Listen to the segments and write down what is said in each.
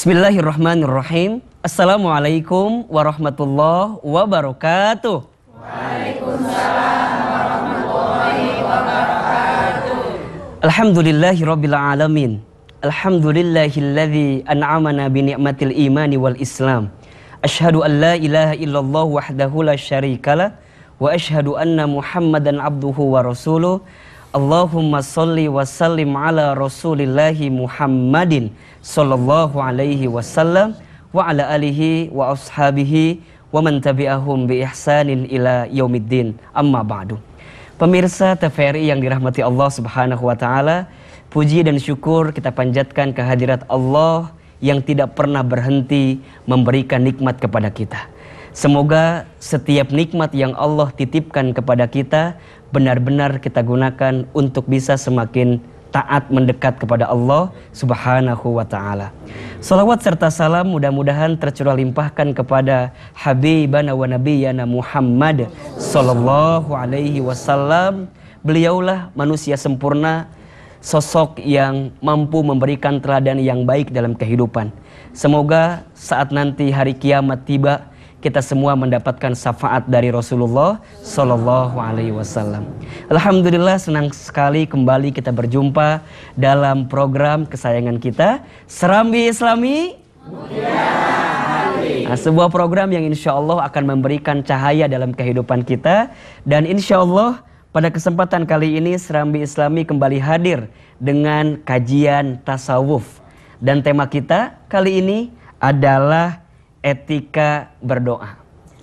بسم الله الرحمن الرحيم السلام عليكم ورحمة الله وبركاته وعليكم السلام ورحمة الله وبركاته الحمد لله رب العالمين الحمد لله الذي أنعمنا بنعمة الإيمان والإسلام أشهد أن لا إله إلا الله وحده لا شريك له وأشهد أن محمدا عبده ورسوله Allahumma salli wa sallim ala rasulillahi Muhammadin sallallahu alaihi wasallam wa ala alihi wa ashabihi wa man tabi'ahum bi ihsanin ila yaumiddin amma ba'du. Pemirsa TVRI yang dirahmati Allah Subhanahu wa taala, puji dan syukur kita panjatkan kehadirat Allah yang tidak pernah berhenti memberikan nikmat kepada kita. Semoga setiap nikmat yang Allah titipkan kepada kita benar-benar kita gunakan untuk bisa semakin taat mendekat kepada Allah Subhanahu wa taala. Salawat serta salam mudah-mudahan tercurah limpahkan kepada habibana wa nabiyana Muhammad sallallahu alaihi wasallam. Beliaulah manusia sempurna, sosok yang mampu memberikan teladan yang baik dalam kehidupan. Semoga saat nanti hari kiamat tiba, kita semua mendapatkan syafaat dari Rasulullah Shallallahu Alaihi Wasallam. Alhamdulillah senang sekali kembali kita berjumpa dalam program kesayangan kita Serambi Islami. Nah, sebuah program yang insya Allah akan memberikan cahaya dalam kehidupan kita dan insya Allah pada kesempatan kali ini Serambi Islami kembali hadir dengan kajian tasawuf dan tema kita kali ini adalah etika berdoa.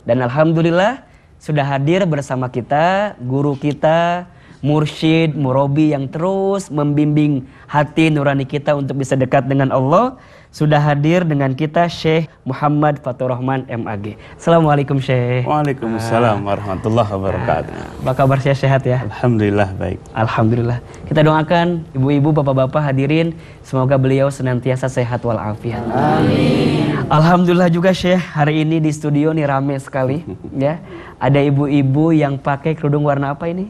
Dan alhamdulillah sudah hadir bersama kita guru kita mursyid, murobi yang terus membimbing hati nurani kita untuk bisa dekat dengan Allah sudah hadir dengan kita Syekh Muhammad Fatur Rahman MAG. Assalamualaikum Syekh. Waalaikumsalam ah. warahmatullahi wabarakatuh. Ah. Apa kabar Syekh sehat ya? Alhamdulillah baik. Alhamdulillah. Kita doakan ibu-ibu, bapak-bapak hadirin semoga beliau senantiasa sehat walafiat. Amin. Alhamdulillah juga Syekh hari ini di studio nih rame sekali ya. Ada ibu-ibu yang pakai kerudung warna apa ini?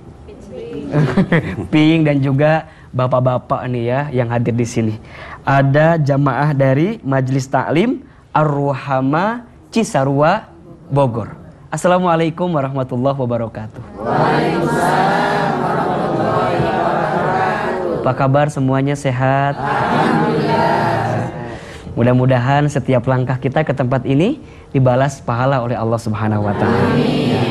Pink, Pink dan juga bapak-bapak nih ya yang hadir di sini. Ada jamaah dari Majelis Taklim Ar-Ruhama Cisarua Bogor. Assalamualaikum warahmatullahi wabarakatuh. Waalaikumsalam warahmatullahi wabarakatuh. Apa kabar semuanya sehat? Mudah-mudahan setiap langkah kita ke tempat ini dibalas pahala oleh Allah Subhanahu wa taala. Amin.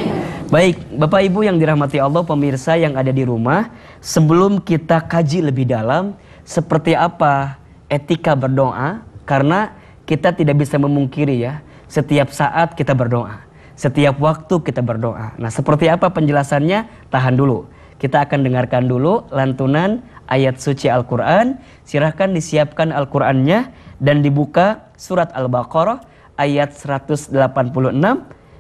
Baik, Bapak Ibu yang dirahmati Allah, pemirsa yang ada di rumah, sebelum kita kaji lebih dalam seperti apa etika berdoa karena kita tidak bisa memungkiri ya, setiap saat kita berdoa, setiap waktu kita berdoa. Nah, seperti apa penjelasannya? Tahan dulu. Kita akan dengarkan dulu lantunan ayat suci Al-Qur'an. Silahkan disiapkan Al-Qur'annya dan dibuka surat Al-Baqarah ayat 186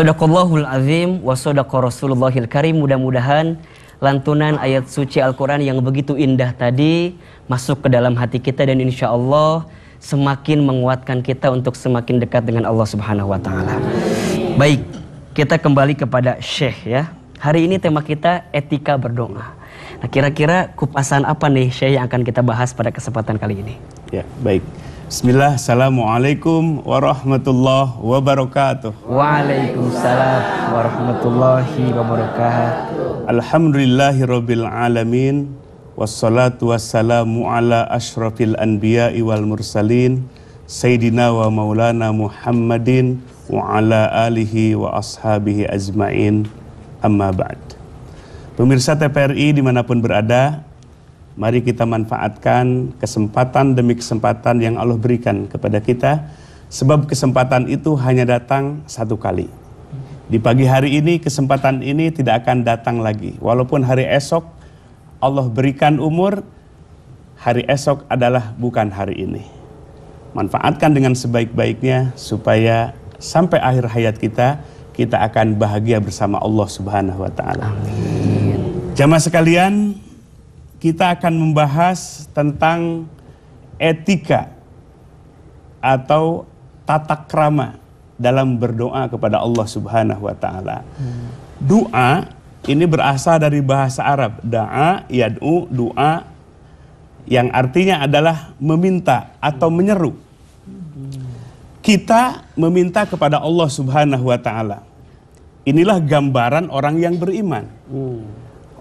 Sadaqallahul azim wa sadaqa rasulullahil karim. Mudah-mudahan lantunan ayat suci Al-Quran yang begitu indah tadi masuk ke dalam hati kita dan insya Allah semakin menguatkan kita untuk semakin dekat dengan Allah Subhanahu wa taala. Baik, kita kembali kepada Syekh ya. Hari ini tema kita etika berdoa. Nah, kira-kira kupasan apa nih Syekh yang akan kita bahas pada kesempatan kali ini? Ya, baik. Bismillah, Assalamualaikum warahmatullahi wabarakatuh. Waalaikumsalam warahmatullahi wabarakatuh. Alhamdulillahi rabbil alamin. Wassalatu wassalamu ala ashrafil anbiya wal mursalin. Sayyidina wa maulana Muhammadin wa ala alihi wa ashabihi ajmain. Amma ba'd. Pemirsa TPRI dimanapun berada, Mari kita manfaatkan kesempatan demi kesempatan yang Allah berikan kepada kita, sebab kesempatan itu hanya datang satu kali. Di pagi hari ini, kesempatan ini tidak akan datang lagi, walaupun hari esok Allah berikan umur, hari esok adalah bukan hari ini. Manfaatkan dengan sebaik-baiknya supaya sampai akhir hayat kita kita akan bahagia bersama Allah Subhanahu wa taala. Jamaah sekalian, kita akan membahas tentang etika atau tata krama dalam berdoa kepada Allah Subhanahu wa taala. Doa ini berasal dari bahasa Arab, da'a, yad'u, doa yang artinya adalah meminta atau menyeru. Kita meminta kepada Allah Subhanahu wa taala. Inilah gambaran orang yang beriman. Hmm.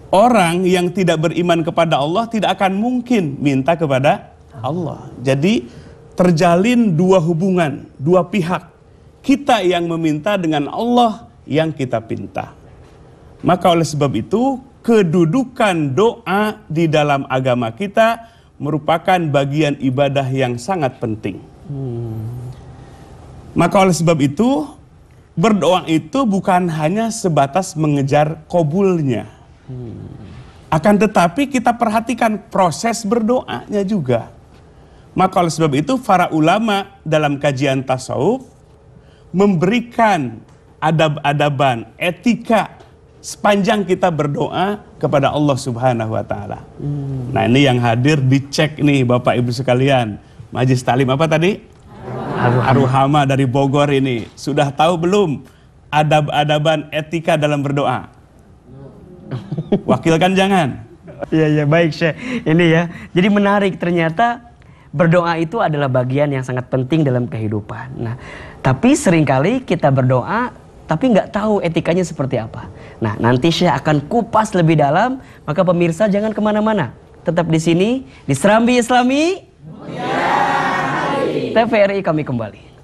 Orang yang tidak beriman kepada Allah tidak akan mungkin minta kepada Allah. Jadi terjalin dua hubungan, dua pihak. Kita yang meminta dengan Allah yang kita pinta. Maka oleh sebab itu kedudukan doa di dalam agama kita merupakan bagian ibadah yang sangat penting. Maka oleh sebab itu berdoa itu bukan hanya sebatas mengejar kobulnya Hmm. Akan tetapi kita perhatikan proses berdoanya juga. Maka oleh sebab itu para ulama dalam kajian tasawuf memberikan adab-adaban, etika sepanjang kita berdoa kepada Allah Subhanahu wa taala. Hmm. Nah, ini yang hadir dicek nih Bapak Ibu sekalian. Majlis Talim apa tadi? Aruhama. Aruhama dari Bogor ini. Sudah tahu belum adab-adaban etika dalam berdoa? wakil kan jangan. Iya iya baik Syekh. Ini ya. Jadi menarik ternyata berdoa itu adalah bagian yang sangat penting dalam kehidupan. Nah, tapi seringkali kita berdoa tapi nggak tahu etikanya seperti apa. Nah, nanti Syekh akan kupas lebih dalam, maka pemirsa jangan kemana-mana. Tetap di sini, di Serambi Islami. Ya, TVRI kami kembali.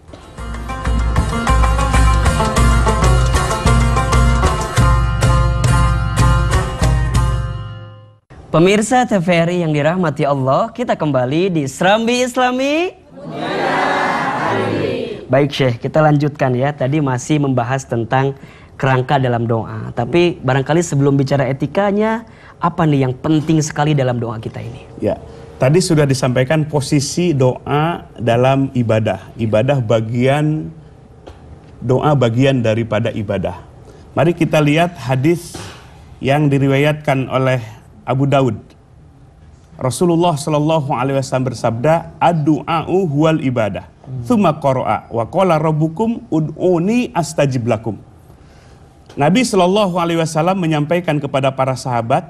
Pemirsa TVRI yang dirahmati Allah, kita kembali di Serambi Islami. Baik Syekh, kita lanjutkan ya. Tadi masih membahas tentang kerangka dalam doa. Tapi barangkali sebelum bicara etikanya, apa nih yang penting sekali dalam doa kita ini? Ya, tadi sudah disampaikan posisi doa dalam ibadah. Ibadah bagian, doa bagian daripada ibadah. Mari kita lihat hadis yang diriwayatkan oleh Abu Daud. Rasulullah Shallallahu Alaihi Wasallam bersabda, "Adu'au huwal ibadah." Thumma qara'a wa qala rabbukum ud'uni astajib lakum. Nabi Shallallahu alaihi wasallam menyampaikan kepada para sahabat,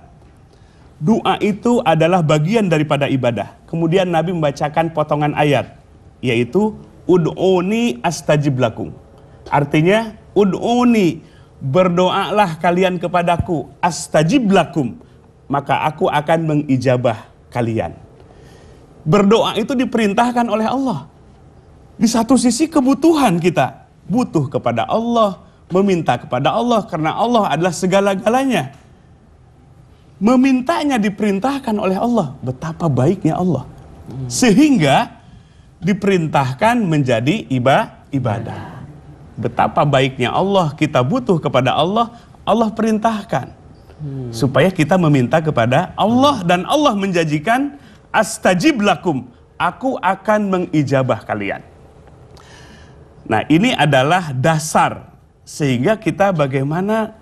doa itu adalah bagian daripada ibadah. Kemudian Nabi membacakan potongan ayat yaitu ud'uni astajib lakum. Artinya ud'uni berdoalah kalian kepadaku astajib lakum maka aku akan mengijabah kalian. Berdoa itu diperintahkan oleh Allah. Di satu sisi kebutuhan kita, butuh kepada Allah, meminta kepada Allah karena Allah adalah segala-galanya. Memintanya diperintahkan oleh Allah, betapa baiknya Allah. Sehingga diperintahkan menjadi iba, ibadah. Betapa baiknya Allah, kita butuh kepada Allah, Allah perintahkan Supaya kita meminta kepada Allah dan Allah menjanjikan astajib lakum, aku akan mengijabah kalian. Nah, ini adalah dasar sehingga kita bagaimana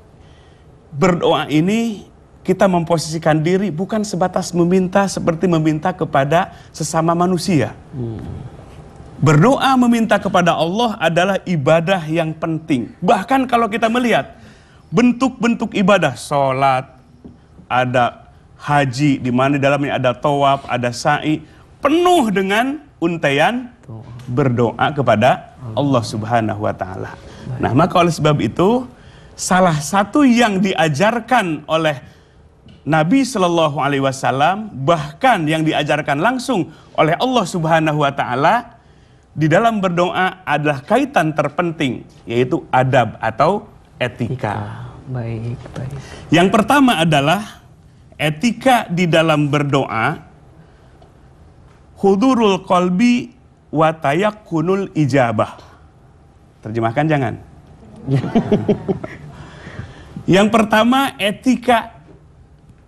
berdoa ini kita memposisikan diri bukan sebatas meminta seperti meminta kepada sesama manusia. Berdoa meminta kepada Allah adalah ibadah yang penting. Bahkan kalau kita melihat bentuk-bentuk ibadah, sholat, ada haji, di mana dalamnya ada tawaf, ada sa'i, penuh dengan untaian berdoa kepada Allah Subhanahu wa taala. Nah, maka oleh sebab itu salah satu yang diajarkan oleh Nabi Shallallahu Alaihi Wasallam bahkan yang diajarkan langsung oleh Allah Subhanahu Wa Taala di dalam berdoa adalah kaitan terpenting yaitu adab atau etika. Baik, baik. Yang pertama adalah etika di dalam berdoa hudurul kolbi watayak kunul ijabah. Terjemahkan jangan. Yang pertama etika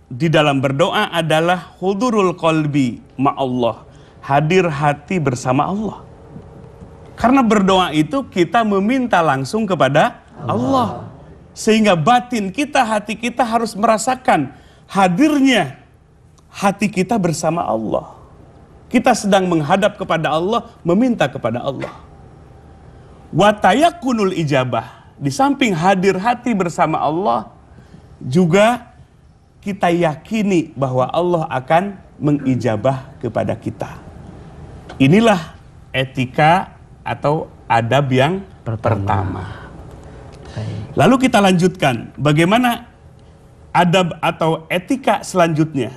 di dalam berdoa adalah hudurul kolbi ma Allah Hadir hati bersama Allah. Karena berdoa itu kita meminta langsung kepada Allah. Sehingga batin kita, hati kita harus merasakan hadirnya hati kita bersama Allah. Kita sedang menghadap kepada Allah, meminta kepada Allah. Watayakunul ijabah. Di samping hadir hati bersama Allah, juga kita yakini bahwa Allah akan mengijabah kepada kita. Inilah etika atau adab yang pertama. pertama. Lalu kita lanjutkan, bagaimana adab atau etika selanjutnya?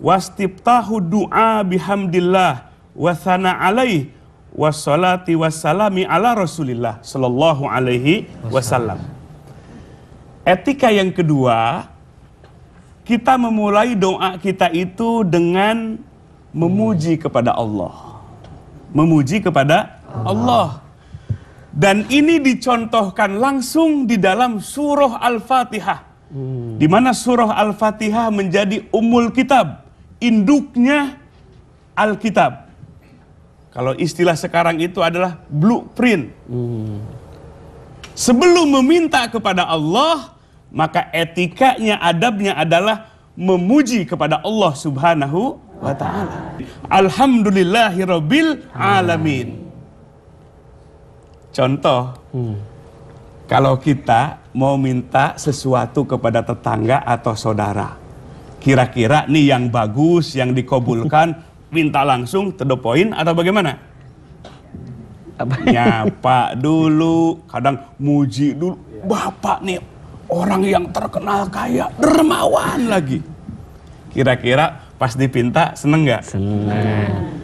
Wastibtahu du'a bihamdillah wa thana alaih wassalati wassalami ala rasulillah sallallahu alaihi wasallam. Etika yang kedua, kita memulai doa kita itu dengan memuji kepada Allah. Memuji kepada Allah. Allah. Dan ini dicontohkan langsung di dalam surah Al-Fatihah. Hmm. Di mana surah Al-Fatihah menjadi umul kitab, induknya Alkitab. Kalau istilah sekarang itu adalah blueprint. Hmm. Sebelum meminta kepada Allah, maka etikanya, adabnya adalah memuji kepada Allah Subhanahu wa taala. Alhamdulillahirabbil alamin. Contoh, hmm. kalau kita mau minta sesuatu kepada tetangga atau saudara, kira-kira nih yang bagus, yang dikabulkan, minta langsung to the atau bagaimana? Apa? Nyapa dulu, kadang muji dulu. Iya. Bapak nih orang yang terkenal kaya, dermawan lagi. Kira-kira pas dipinta seneng nggak? Seneng.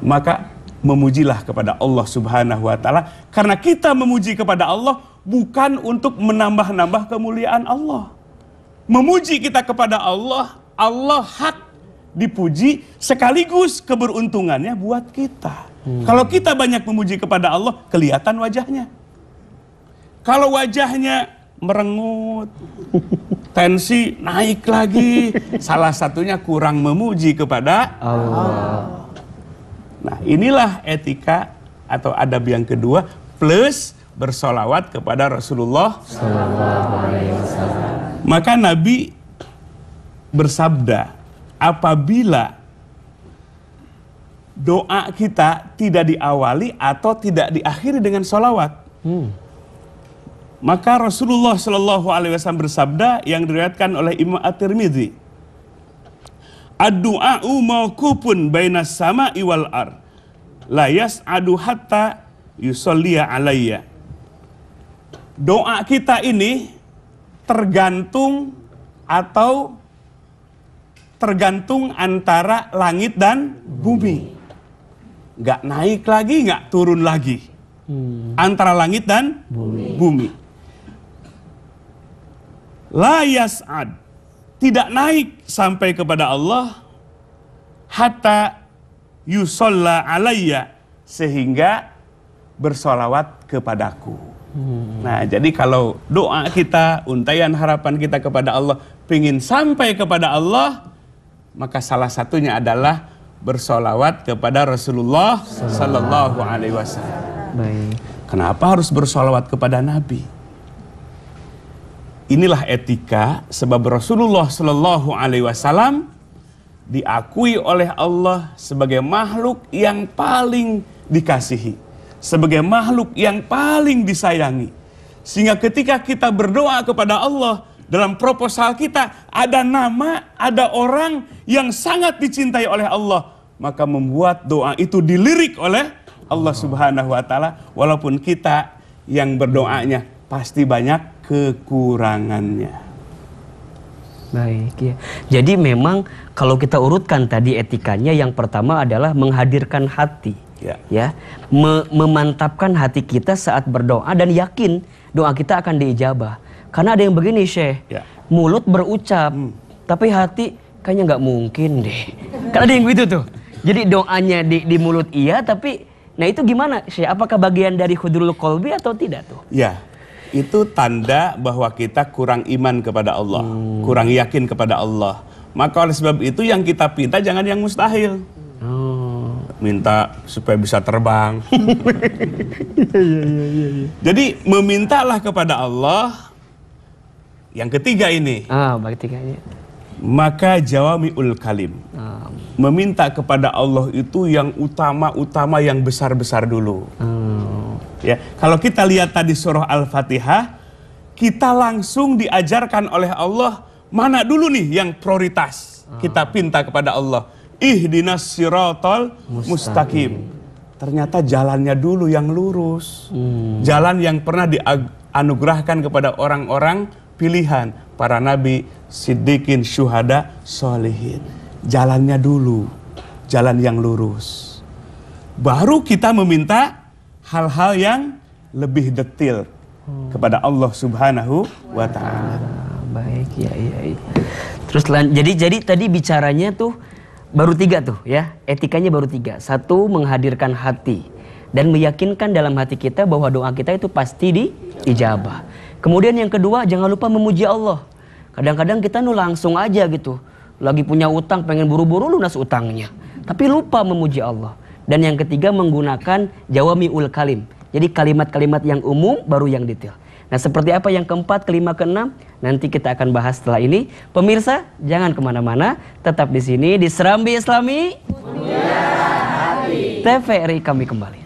Maka memujilah kepada Allah Subhanahu wa taala karena kita memuji kepada Allah bukan untuk menambah-nambah kemuliaan Allah. Memuji kita kepada Allah, Allah hak dipuji sekaligus keberuntungannya buat kita. Hmm. Kalau kita banyak memuji kepada Allah, kelihatan wajahnya. Kalau wajahnya merengut, tensi naik lagi, salah satunya kurang memuji kepada Allah. Allah Nah inilah etika atau adab yang kedua plus bersolawat kepada Rasulullah. Maka Nabi bersabda, apabila doa kita tidak diawali atau tidak diakhiri dengan solawat, hmm. maka Rasulullah Shallallahu Alaihi Wasallam bersabda yang diriwayatkan oleh Imam At-Tirmidzi, Ad-du'a'u mawkupun baina sama iwal ar. La yas'adu hatta yusolliya alayya. Doa kita ini tergantung atau tergantung antara langit dan bumi. Nggak naik lagi, nggak turun lagi. Hmm. Antara langit dan bumi. bumi. ad tidak naik sampai kepada Allah hatta yusolla alayya sehingga bersolawat kepadaku. Hmm. Nah, jadi kalau doa kita, untayan harapan kita kepada Allah, pingin sampai kepada Allah, maka salah satunya adalah bersolawat kepada Rasulullah Sallallahu Alaihi Wasallam. Kenapa harus bersolawat kepada Nabi? Inilah etika sebab Rasulullah Shallallahu Alaihi Wasallam diakui oleh Allah sebagai makhluk yang paling dikasihi, sebagai makhluk yang paling disayangi. Sehingga ketika kita berdoa kepada Allah dalam proposal kita ada nama, ada orang yang sangat dicintai oleh Allah, maka membuat doa itu dilirik oleh Allah Subhanahu wa taala walaupun kita yang berdoanya pasti banyak kekurangannya. Baik ya. Jadi memang kalau kita urutkan tadi etikanya yang pertama adalah menghadirkan hati. Ya. ya me memantapkan hati kita saat berdoa dan yakin doa kita akan diijabah. Karena ada yang begini Syekh. Ya. Mulut berucap hmm. tapi hati kayaknya nggak mungkin deh. Karena ada yang begitu tuh. Jadi doanya di, di mulut iya tapi nah itu gimana Syekh? Apakah bagian dari khudrul kolbi atau tidak tuh? Ya itu tanda bahwa kita kurang iman kepada Allah, hmm. kurang yakin kepada Allah. Maka oleh sebab itu yang kita pinta jangan yang mustahil. Hmm. Minta supaya bisa terbang. Iya, iya, iya, Jadi memintalah kepada Allah yang ketiga ini. Ah, oh, ketiganya. Maka jawamiul kalim. Oh. Meminta kepada Allah itu yang utama-utama yang besar-besar dulu. Hmm. Ya, kalau kita lihat tadi surah Al-Fatihah, kita langsung diajarkan oleh Allah mana dulu nih yang prioritas kita ah. pinta kepada Allah. Ihdinas siratal mustaqim. Ternyata jalannya dulu yang lurus. Hmm. Jalan yang pernah dianugerahkan kepada orang-orang pilihan, para nabi, siddiqin, syuhada, solihin. Jalannya dulu, jalan yang lurus. Baru kita meminta hal-hal yang lebih detil kepada Allah Subhanahu wa taala. Ah, baik, ya ya. ya. Terus jadi jadi tadi bicaranya tuh baru tiga tuh ya. Etikanya baru tiga. Satu menghadirkan hati dan meyakinkan dalam hati kita bahwa doa kita itu pasti diijabah. Kemudian yang kedua jangan lupa memuji Allah. Kadang-kadang kita nu langsung aja gitu. Lagi punya utang pengen buru-buru lunas utangnya. Tapi lupa memuji Allah. Dan yang ketiga menggunakan jawami jawamiul kalim. Jadi kalimat-kalimat yang umum baru yang detail. Nah seperti apa yang keempat, kelima, keenam nanti kita akan bahas setelah ini. Pemirsa jangan kemana-mana, tetap di sini di Serambi Islami. TVRI kami kembali.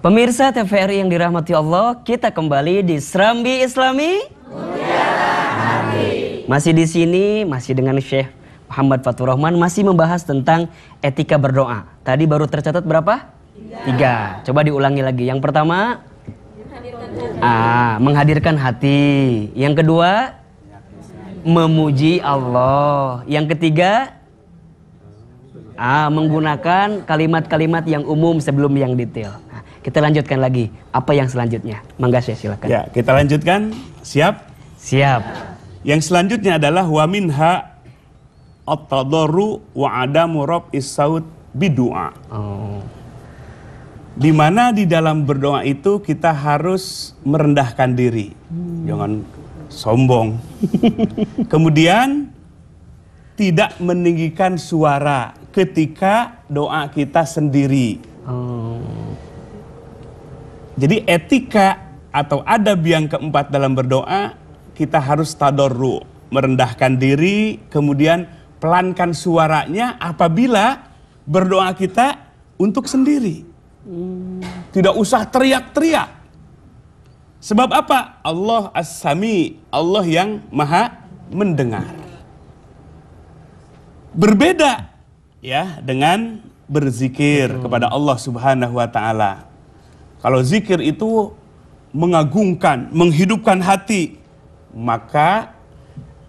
Pemirsa TVRI yang dirahmati Allah, kita kembali di Serambi Islami. Masih di sini, masih dengan Syekh Muhammad Fatur Rahman masih membahas tentang etika berdoa. Tadi baru tercatat berapa? Tiga. Tiga. Coba diulangi lagi. Yang pertama, Ah, menghadirkan hati. Yang kedua, memuji Allah. Yang ketiga, ah, menggunakan kalimat-kalimat yang umum sebelum yang detail. Nah, kita lanjutkan lagi. Apa yang selanjutnya? Mangga saya silakan. Ya, kita lanjutkan. Siap? Siap. Yang selanjutnya adalah wa minha at-tadarru wa adamu rab'is saud bidu'a. Oh. Di mana di dalam berdoa itu kita harus merendahkan diri. Hmm. Jangan sombong. Kemudian tidak meninggikan suara ketika doa kita sendiri. Oh. Jadi etika atau adab yang keempat dalam berdoa kita harus tadorru, merendahkan diri, kemudian pelankan suaranya apabila berdoa kita untuk sendiri. Tidak usah teriak-teriak. Sebab apa? Allah As-Sami, Allah yang Maha mendengar. Berbeda ya dengan berzikir Betul. kepada Allah Subhanahu wa taala. Kalau zikir itu mengagungkan, menghidupkan hati, maka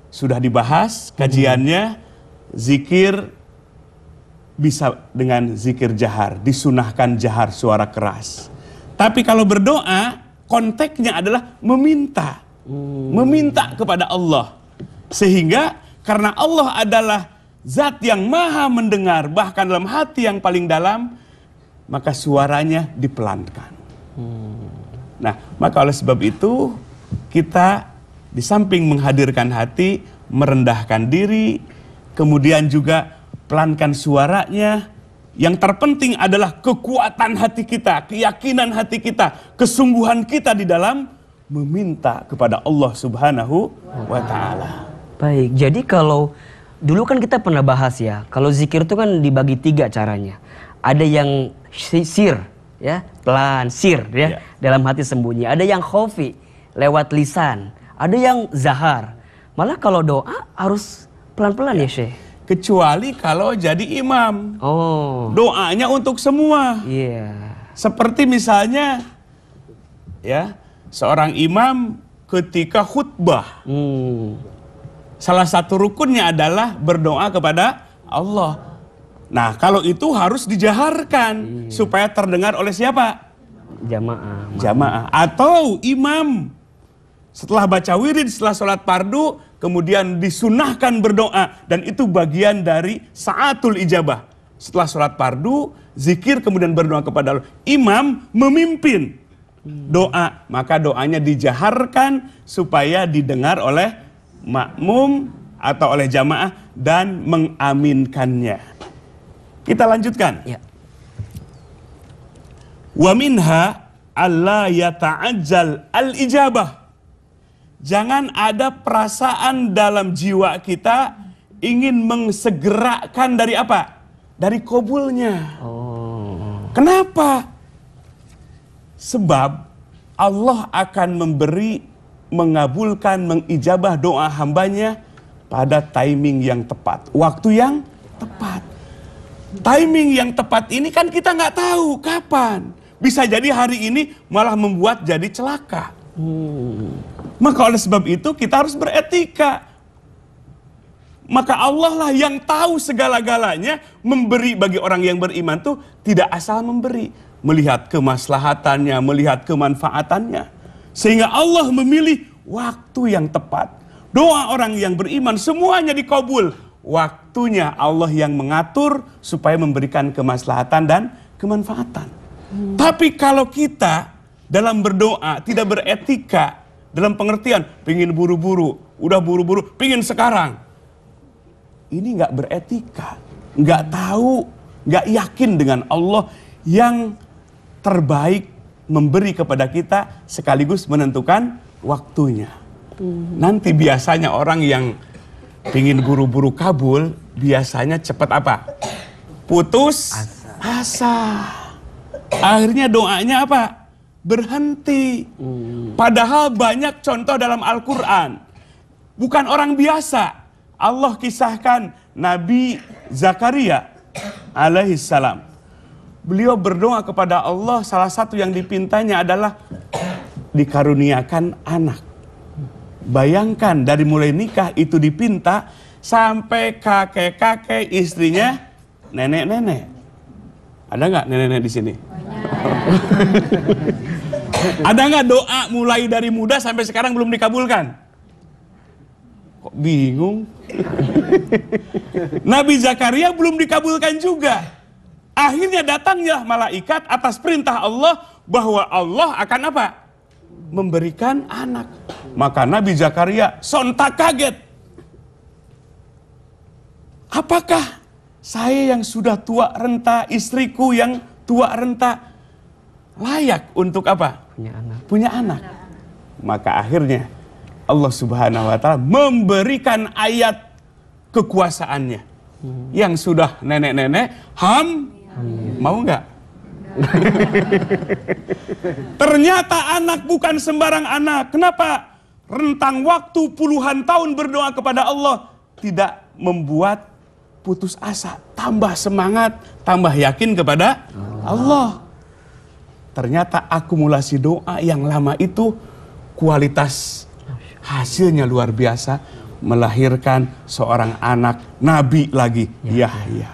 sudah dibahas kajiannya zikir bisa dengan zikir jahar, disunahkan jahar suara keras. Tapi kalau berdoa, konteksnya adalah meminta. Hmm. Meminta kepada Allah. Sehingga karena Allah adalah zat yang maha mendengar, bahkan dalam hati yang paling dalam, maka suaranya dipelankan. Hmm. Nah, maka oleh sebab itu kita di samping menghadirkan hati, merendahkan diri, kemudian juga pelankan suaranya. Yang terpenting adalah kekuatan hati kita, keyakinan hati kita, kesungguhan kita di dalam meminta kepada Allah Subhanahu wa taala. Baik, jadi kalau dulu kan kita pernah bahas ya, kalau zikir itu kan dibagi tiga caranya. Ada yang sir, ya, pelan, sir ya, ya. dalam hati sembunyi. Ada yang khofi, lewat lisan ada yang zahar. Malah kalau doa harus pelan-pelan ya, ya Syekh. Kecuali kalau jadi imam. Oh. Doanya untuk semua. Iya. Yeah. Seperti misalnya ya, seorang imam ketika khutbah. Hmm. Salah satu rukunnya adalah berdoa kepada Allah. Nah, kalau itu harus dijaharkan iya. supaya terdengar oleh siapa? Jamaah. Jamaah atau imam setelah baca wirid, setelah sholat pardu, kemudian disunahkan berdoa. Dan itu bagian dari saatul ijabah. Setelah sholat pardu, zikir kemudian berdoa kepada Allah. Imam memimpin doa. Maka doanya dijaharkan supaya didengar oleh makmum atau oleh jamaah dan mengaminkannya. Kita lanjutkan. Ya. Wa minha alla yata'ajjal al-ijabah Jangan ada perasaan dalam jiwa kita ingin mengsegerakan dari apa? Dari kobulnya. Oh. Kenapa? Sebab Allah akan memberi, mengabulkan, mengijabah doa hambanya pada timing yang tepat. Waktu yang tepat. Timing yang tepat ini kan kita nggak tahu kapan. Bisa jadi hari ini malah membuat jadi celaka. Hmm. Maka oleh sebab itu kita harus beretika. Maka Allah lah yang tahu segala-galanya memberi bagi orang yang beriman tuh tidak asal memberi. Melihat kemaslahatannya, melihat kemanfaatannya. Sehingga Allah memilih waktu yang tepat. Doa orang yang beriman semuanya dikabul. Waktunya Allah yang mengatur supaya memberikan kemaslahatan dan kemanfaatan. Hmm. Tapi kalau kita dalam berdoa tidak beretika dalam pengertian pingin buru-buru, udah buru-buru, pingin sekarang. Ini nggak beretika, nggak tahu, nggak yakin dengan Allah yang terbaik memberi kepada kita sekaligus menentukan waktunya. Hmm. Nanti biasanya orang yang pingin buru-buru kabul biasanya cepat apa? Putus asa. asa. Akhirnya doanya apa? berhenti. Hmm. Padahal banyak contoh dalam Al-Quran. Bukan orang biasa. Allah kisahkan Nabi Zakaria alaihissalam. Beliau berdoa kepada Allah, salah satu yang dipintanya adalah dikaruniakan anak. Bayangkan dari mulai nikah itu dipinta sampai kakek-kakek istrinya nenek-nenek. Ada nggak nenek-nenek di sini? Banyak. Ada nggak doa mulai dari muda sampai sekarang belum dikabulkan? Kok bingung? Nabi Zakaria belum dikabulkan juga. Akhirnya datangnya malaikat atas perintah Allah bahwa Allah akan apa? Memberikan anak. Maka Nabi Zakaria sontak kaget. Apakah saya yang sudah tua renta, istriku yang tua renta, layak untuk apa? Punya anak. Punya anak. Maka akhirnya Allah Subhanahu wa taala memberikan ayat kekuasaannya. Hmm. Yang sudah nenek-nenek ham Amin. mau enggak? Ternyata anak bukan sembarang anak. Kenapa? Rentang waktu puluhan tahun berdoa kepada Allah tidak membuat putus asa, tambah semangat, tambah yakin kepada Allah. Allah ternyata akumulasi doa yang lama itu kualitas hasilnya luar biasa melahirkan seorang anak nabi lagi ya. Yahya.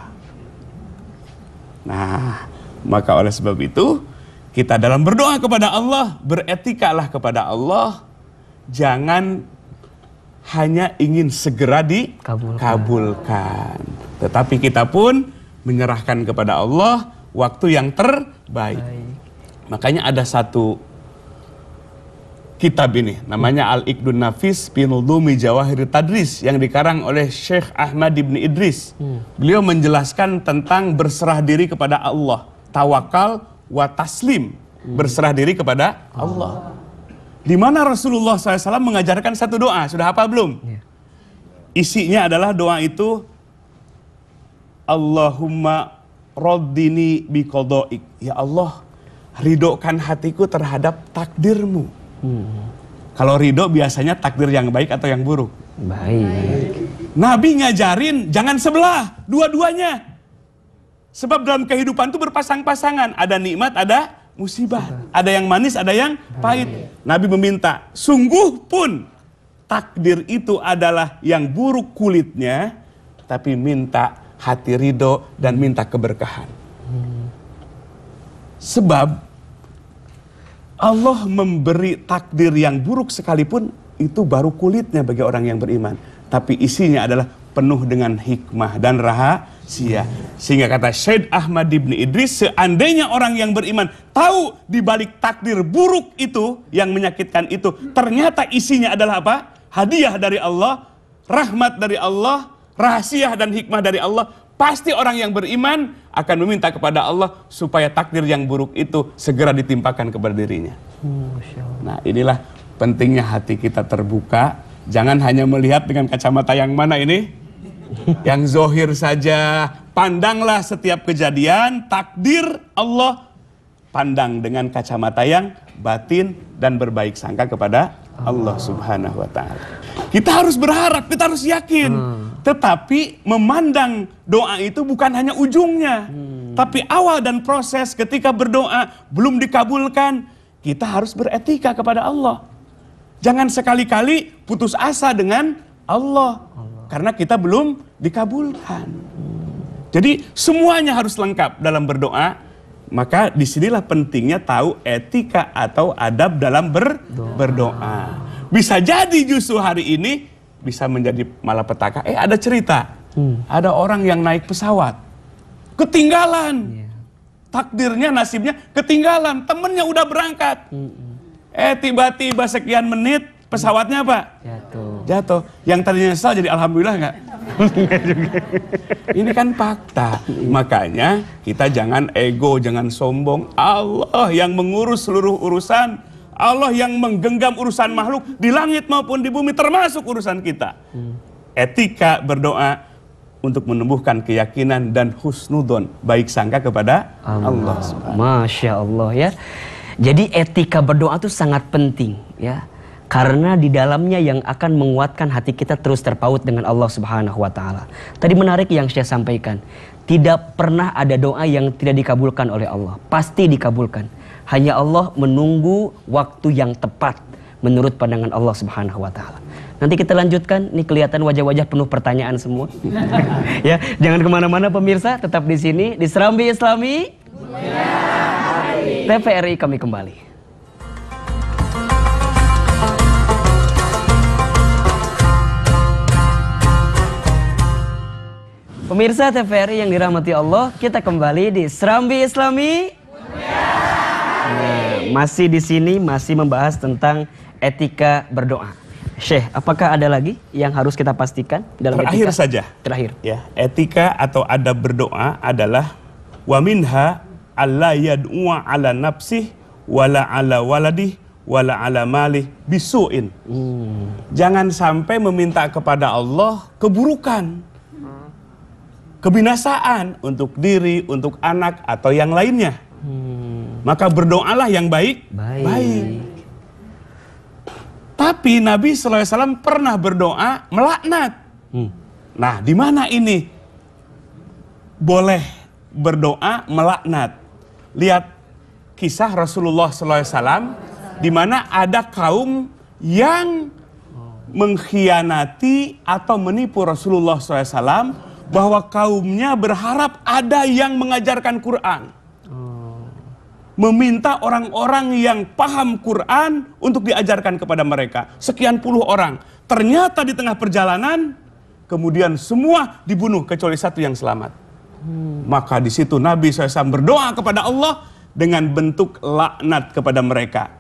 Nah, maka oleh sebab itu kita dalam berdoa kepada Allah beretikalah kepada Allah jangan hanya ingin segera dikabulkan kabulkan. tetapi kita pun menyerahkan kepada Allah waktu yang terbaik. Baik. Makanya ada satu kitab ini namanya Al Iqdun Nafis Pinudumi Jawahir Tadris yang dikarang oleh Syekh Ahmad Ibn Idris. Hmm. Beliau menjelaskan tentang berserah diri kepada Allah, tawakal wa taslim, hmm. berserah diri kepada Allah. Ah. Di mana Rasulullah SAW mengajarkan satu doa, sudah apa belum? Yeah. Isinya adalah doa itu Allahumma raddini biqadaik. Ya Allah, ridokan hatiku terhadap takdirmu. Hmm. Kalau ridho biasanya takdir yang baik atau yang buruk. Baik. Nabi ngajarin jangan sebelah, dua-duanya. Sebab dalam kehidupan itu berpasang-pasangan, ada nikmat, ada musibah, ada yang manis, ada yang pahit. Nabi meminta, sungguh pun takdir itu adalah yang buruk kulitnya, tapi minta hati ridho dan minta keberkahan. Sebab Allah memberi takdir yang buruk sekalipun itu baru kulitnya bagi orang yang beriman. Tapi isinya adalah penuh dengan hikmah dan rahasia. Sehingga kata Syed Ahmad Ibn Idris, seandainya orang yang beriman tahu di balik takdir buruk itu, yang menyakitkan itu, ternyata isinya adalah apa? Hadiah dari Allah, rahmat dari Allah, rahasia dan hikmah dari Allah, Pasti orang yang beriman akan meminta kepada Allah supaya takdir yang buruk itu segera ditimpakan kepada dirinya. Nah inilah pentingnya hati kita terbuka. Jangan hanya melihat dengan kacamata yang mana ini? Yang zohir saja. Pandanglah setiap kejadian, takdir Allah. Pandang dengan kacamata yang batin dan berbaik sangka kepada Allah ah. subhanahu wa ta'ala. Kita harus berharap, kita harus yakin. Hmm. Tetapi memandang doa itu bukan hanya ujungnya, hmm. tapi awal dan proses ketika berdoa belum dikabulkan, kita harus beretika kepada Allah. Jangan sekali-kali putus asa dengan Allah, Allah. karena kita belum dikabulkan. Jadi semuanya harus lengkap dalam berdoa. Maka disinilah pentingnya tahu etika atau adab dalam ber berdoa. Bisa jadi justru hari ini bisa menjadi malapetaka. Eh ada cerita, hmm. ada orang yang naik pesawat, ketinggalan. Yeah. Takdirnya, nasibnya ketinggalan. Temennya udah berangkat. Hmm. Eh tiba-tiba sekian menit pesawatnya apa? Jatuh. Jatuh. Yang tadinya nyesal jadi alhamdulillah nggak? Ini kan fakta. Makanya kita jangan ego, jangan sombong. Allah yang mengurus seluruh urusan. Allah yang menggenggam urusan makhluk di langit maupun di bumi termasuk urusan kita. Hmm. Etika berdoa untuk menumbuhkan keyakinan dan husnudon baik sangka kepada Allah. Allah. Masya Allah ya. Jadi etika berdoa itu sangat penting ya. Karena di dalamnya yang akan menguatkan hati kita terus terpaut dengan Allah Subhanahu wa taala. Tadi menarik yang saya sampaikan. Tidak pernah ada doa yang tidak dikabulkan oleh Allah. Pasti dikabulkan. Hanya Allah menunggu waktu yang tepat menurut pandangan Allah Subhanahu wa taala. Nanti kita lanjutkan, ini kelihatan wajah-wajah penuh pertanyaan semua. ya, jangan kemana-mana pemirsa, tetap di sini di Serambi Islami. Iya. TVRI kami kembali. Pemirsa TVRI yang dirahmati Allah, kita kembali di Serambi Islami. Ya. Nah, masih di sini masih membahas tentang etika berdoa. Syekh, apakah ada lagi yang harus kita pastikan dalam Terakhir etika? saja. Terakhir. Ya, etika atau adab berdoa adalah wa minha alla yad'u ala nafsih wala ala waladih wala ala malih bisuin. Hmm. Jangan sampai meminta kepada Allah keburukan. Kebinasaan untuk diri, untuk anak atau yang lainnya. Hmm. Maka berdoalah yang baik. Baik. baik. Tapi Nabi SAW pernah berdoa melaknat. Hmm. Nah, di mana ini? Boleh berdoa melaknat. Lihat kisah Rasulullah SAW di mana ada kaum yang mengkhianati atau menipu Rasulullah SAW bahwa kaumnya berharap ada yang mengajarkan Quran meminta orang-orang yang paham Quran untuk diajarkan kepada mereka. Sekian puluh orang. Ternyata di tengah perjalanan, kemudian semua dibunuh kecuali satu yang selamat. Hmm. Maka di situ Nabi SAW berdoa kepada Allah dengan bentuk laknat kepada mereka.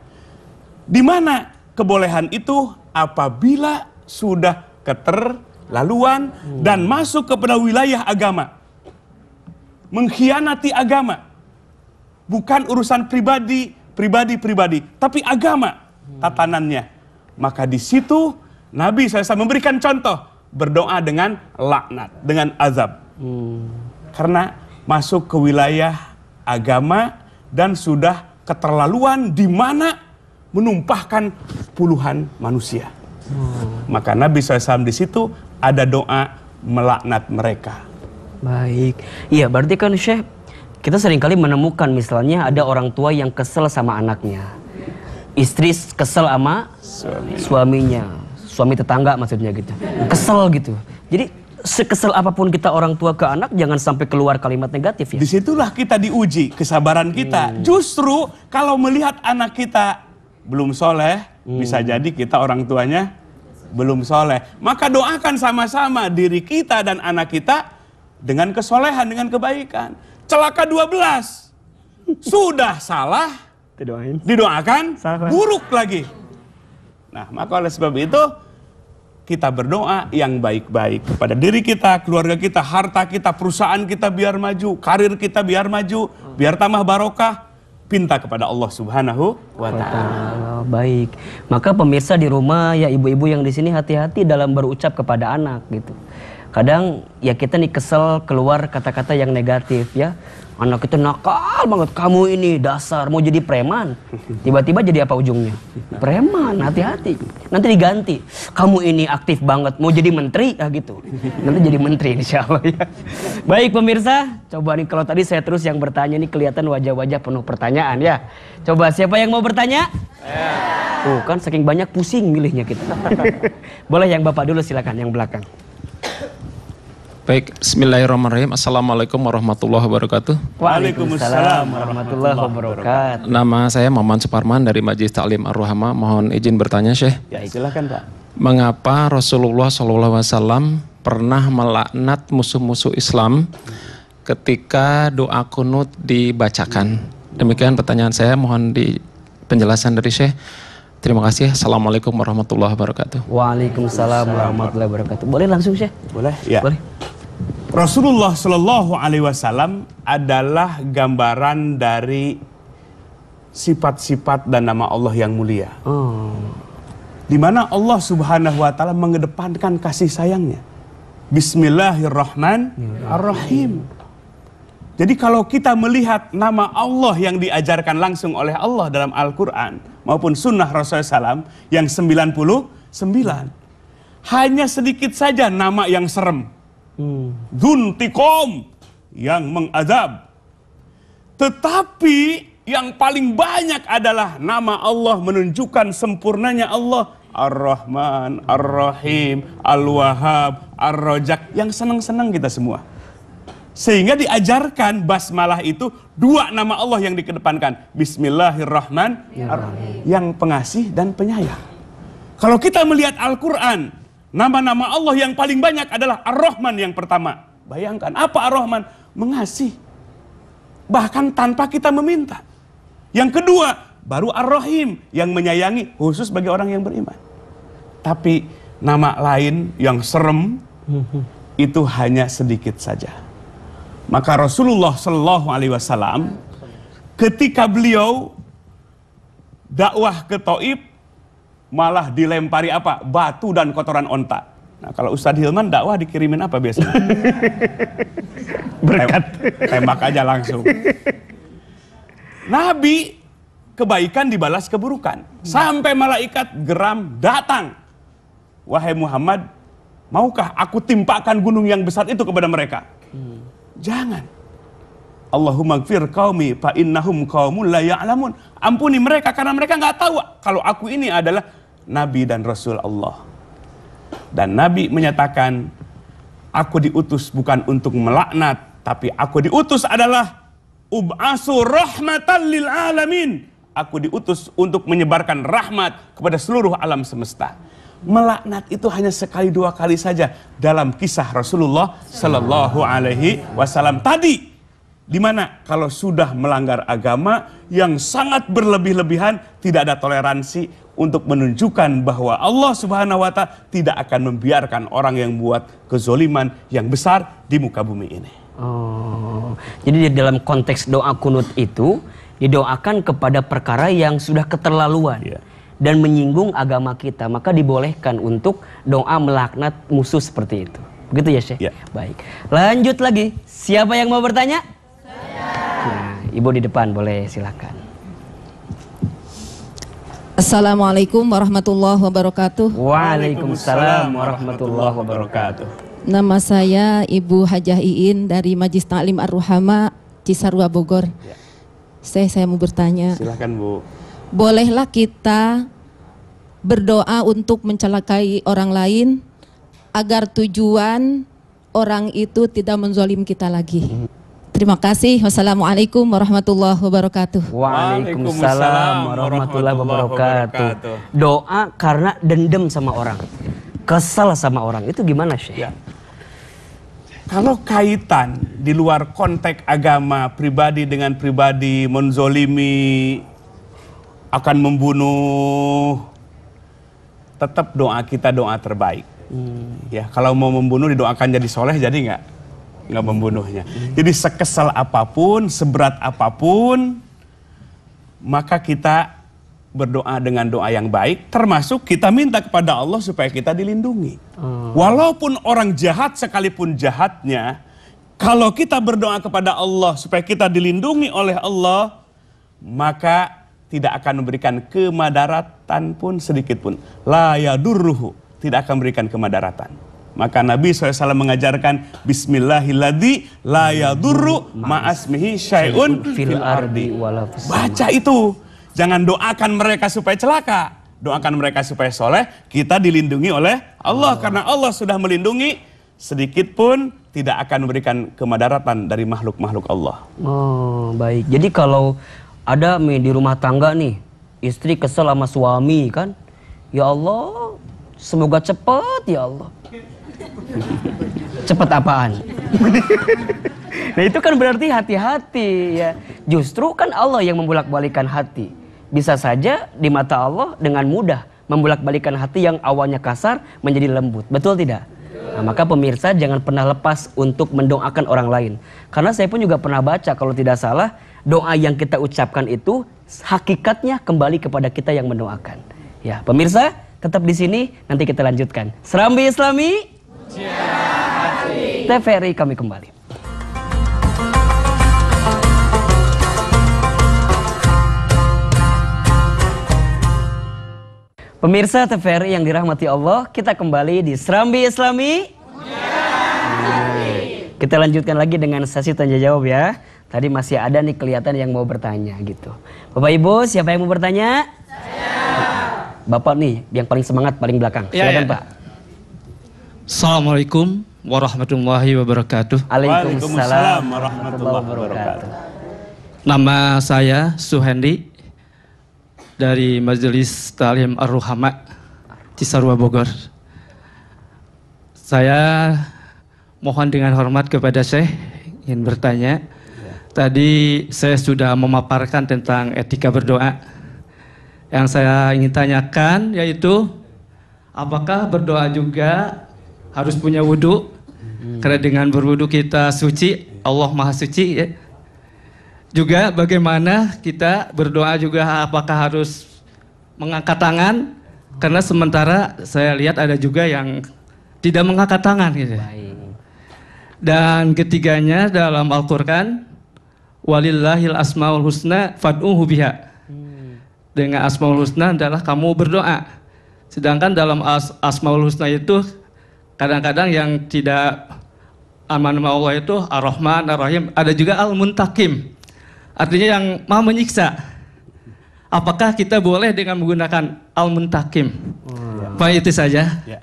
Di mana kebolehan itu apabila sudah keterlaluan hmm. dan masuk kepada wilayah agama. Mengkhianati agama bukan urusan pribadi, pribadi-pribadi, tapi agama tatanannya. Maka di situ Nabi SAW memberikan contoh berdoa dengan laknat, dengan azab. Hmm. Karena masuk ke wilayah agama dan sudah keterlaluan di mana menumpahkan puluhan manusia. Hmm. Maka Nabi SAW di situ ada doa melaknat mereka. Baik, iya berarti kan Syekh kita seringkali menemukan misalnya ada orang tua yang kesel sama anaknya. Istri kesel sama suaminya. suaminya. Suami tetangga maksudnya gitu. Kesel gitu. Jadi sekesel apapun kita orang tua ke anak jangan sampai keluar kalimat negatif ya. Disitulah kita diuji kesabaran kita. Hmm. Justru kalau melihat anak kita belum soleh, hmm. bisa jadi kita orang tuanya belum soleh. Maka doakan sama-sama diri kita dan anak kita dengan kesolehan, dengan kebaikan celaka 12. Sudah salah, didoain. Didoakan salah. buruk lagi. Nah, maka oleh sebab itu kita berdoa yang baik-baik kepada diri kita, keluarga kita, harta kita, perusahaan kita biar maju, karir kita biar maju, biar tambah barokah, pinta kepada Allah Subhanahu wa taala. Baik. Maka pemirsa di rumah ya ibu-ibu yang di sini hati-hati dalam berucap kepada anak gitu kadang ya kita nih kesel keluar kata-kata yang negatif ya anak itu nakal banget kamu ini dasar mau jadi preman tiba-tiba jadi apa ujungnya preman hati-hati nanti diganti kamu ini aktif banget mau jadi menteri ya gitu nanti jadi menteri insya Allah ya baik pemirsa coba nih kalau tadi saya terus yang bertanya nih kelihatan wajah-wajah penuh pertanyaan ya coba siapa yang mau bertanya ya. tuh kan saking banyak pusing milihnya kita boleh yang bapak dulu silakan yang belakang Baik, bismillahirrahmanirrahim. Assalamualaikum warahmatullahi wabarakatuh. Waalaikumsalam warahmatullahi wabarakatuh. Nama saya Maman Suparman dari Majelis Ta'lim Ar-Ruhama. Mohon izin bertanya, Syekh. Ya, silahkan Pak. Mengapa Rasulullah SAW pernah melaknat musuh-musuh Islam ketika doa kunut dibacakan? Demikian pertanyaan saya, mohon di penjelasan dari Syekh. Terima kasih. Ya. Assalamualaikum warahmatullahi wabarakatuh. Waalaikumsalam warahmatullahi wabarakatuh. Boleh langsung sih? Boleh. Ya. Boleh. Rasulullah Shallallahu Alaihi Wasallam adalah gambaran dari sifat-sifat dan nama Allah yang mulia. Hmm. Di mana Allah Subhanahu Wa Taala mengedepankan kasih sayangnya. Bismillahirrahmanirrahim. Ya. Jadi kalau kita melihat nama Allah yang diajarkan langsung oleh Allah dalam Al-Quran, maupun sunnah Rasulullah SAW yang 99. Hanya sedikit saja nama yang serem. Hmm. Duntikom yang mengadab. Tetapi yang paling banyak adalah nama Allah menunjukkan sempurnanya Allah Ar-Rahman, Ar-Rahim, Al-Wahhab, Ar-Rojak yang senang-senang kita semua. Sehingga diajarkan basmalah itu dua nama Allah yang dikedepankan. Bismillahirrahmanirrahim. Ya yang pengasih dan penyayang. Kalau kita melihat Al-Quran, nama-nama Allah yang paling banyak adalah Ar-Rahman yang pertama. Bayangkan, apa Ar-Rahman? Mengasih. Bahkan tanpa kita meminta. Yang kedua, baru Ar-Rahim yang menyayangi khusus bagi orang yang beriman. Tapi nama lain yang serem itu hanya sedikit saja maka Rasulullah Shallallahu Alaihi Wasallam ketika beliau dakwah ke Taib malah dilempari apa? Batu dan kotoran onta. Nah, kalau Ustadz Hilman dakwah dikirimin apa biasanya? Berkat. tembak aja langsung. Nabi kebaikan dibalas keburukan. Sampai malaikat geram datang. Wahai Muhammad, maukah aku timpakan gunung yang besar itu kepada mereka? Jangan. Allahumma gfir qaumi fa innahum qaumun la ya'lamun. Ampuni mereka karena mereka nggak tahu kalau aku ini adalah nabi dan rasul Allah. Dan nabi menyatakan aku diutus bukan untuk melaknat tapi aku diutus adalah ub'asu rahmatan lil alamin. Aku diutus untuk menyebarkan rahmat kepada seluruh alam semesta melaknat itu hanya sekali dua kali saja dalam kisah Rasulullah Shallallahu Alaihi Wasallam tadi. Dimana kalau sudah melanggar agama yang sangat berlebih-lebihan tidak ada toleransi untuk menunjukkan bahwa Allah Subhanahu wa taala tidak akan membiarkan orang yang buat kezoliman yang besar di muka bumi ini. Oh. Jadi di dalam konteks doa kunut itu didoakan kepada perkara yang sudah keterlaluan. Yeah dan menyinggung agama kita, maka dibolehkan untuk doa melaknat musuh seperti itu. Begitu ya, Syekh? Ya. Baik. Lanjut lagi. Siapa yang mau bertanya? Saya. Nah, Ibu di depan boleh silakan. Assalamualaikum warahmatullahi wabarakatuh. Waalaikumsalam warahmatullahi wabarakatuh. Nama saya Ibu Hajah Iin dari Majlis Taklim Ar-Ruhama Cisarua Bogor. Ya. Saya saya mau bertanya. Silakan Bu bolehlah kita berdoa untuk mencelakai orang lain agar tujuan orang itu tidak menzolim kita lagi. Terima kasih. Wassalamualaikum warahmatullahi wabarakatuh. Waalaikumsalam warahmatullahi wabarakatuh. Doa karena dendam sama orang. Kesal sama orang. Itu gimana sih? Ya. Kalau kaitan di luar konteks agama pribadi dengan pribadi, menzolimi akan membunuh, tetap doa kita doa terbaik. Hmm. Ya, kalau mau membunuh didoakan jadi soleh, jadi nggak nggak membunuhnya. Hmm. Jadi sekesal apapun, seberat apapun, maka kita berdoa dengan doa yang baik, termasuk kita minta kepada Allah supaya kita dilindungi. Hmm. Walaupun orang jahat sekalipun jahatnya, kalau kita berdoa kepada Allah supaya kita dilindungi oleh Allah, maka tidak akan memberikan kemadaratan pun sedikit pun. La yadurruhu, tidak akan memberikan kemadaratan. Maka Nabi SAW mengajarkan Bismillahilladzi la yadurru ma'asmihi syai'un fil ardi Baca itu. Jangan doakan mereka supaya celaka. Doakan mereka supaya soleh. Kita dilindungi oleh Allah. Allah. Karena Allah sudah melindungi sedikit pun tidak akan memberikan kemadaratan dari makhluk-makhluk Allah. Oh, baik. Jadi kalau ada nih di rumah tangga nih istri kesel sama suami kan ya Allah semoga cepat ya Allah cepet apaan nah itu kan berarti hati-hati ya justru kan Allah yang membulak balikan hati bisa saja di mata Allah dengan mudah membulak balikan hati yang awalnya kasar menjadi lembut betul tidak Nah, maka pemirsa jangan pernah lepas untuk mendoakan orang lain. Karena saya pun juga pernah baca kalau tidak salah doa yang kita ucapkan itu hakikatnya kembali kepada kita yang mendoakan. Ya, pemirsa, tetap di sini nanti kita lanjutkan. Serambi Islami. TVRI kami kembali. Pemirsa TVRI yang dirahmati Allah, kita kembali di Serambi Islami. kita lanjutkan lagi dengan sesi tanya jawab ya. Tadi masih ada nih kelihatan yang mau bertanya gitu. Bapak Ibu, siapa yang mau bertanya? Saya. Bapak nih yang paling semangat paling belakang. Ya, Silakan, ya, ya. Pak. Assalamualaikum warahmatullahi wabarakatuh. Waalaikumsalam warahmatullahi wabarakatuh. Nama saya Suhendi dari Majelis Talim Ar-Ruhama Cisarua Bogor. Saya mohon dengan hormat kepada Syekh ingin bertanya Tadi saya sudah memaparkan tentang etika berdoa. Yang saya ingin tanyakan yaitu apakah berdoa juga harus punya wudhu? Hmm. Karena dengan berwudhu kita suci, Allah Maha Suci ya. Juga bagaimana kita berdoa juga apakah harus mengangkat tangan? Karena sementara saya lihat ada juga yang tidak mengangkat tangan gitu. Ya. Dan ketiganya dalam Al-Qur'an walillahil asmaul husna fad'uhu biha. Dengan asmaul husna adalah kamu berdoa. Sedangkan dalam as asmaul husna itu kadang-kadang yang tidak aman sama Allah itu Ar-Rahman, Ar-Rahim, ada juga Al-Muntakim. Artinya yang mau menyiksa. Apakah kita boleh dengan menggunakan Al-Muntakim? Wow. Hmm. Pak itu saja. Ya.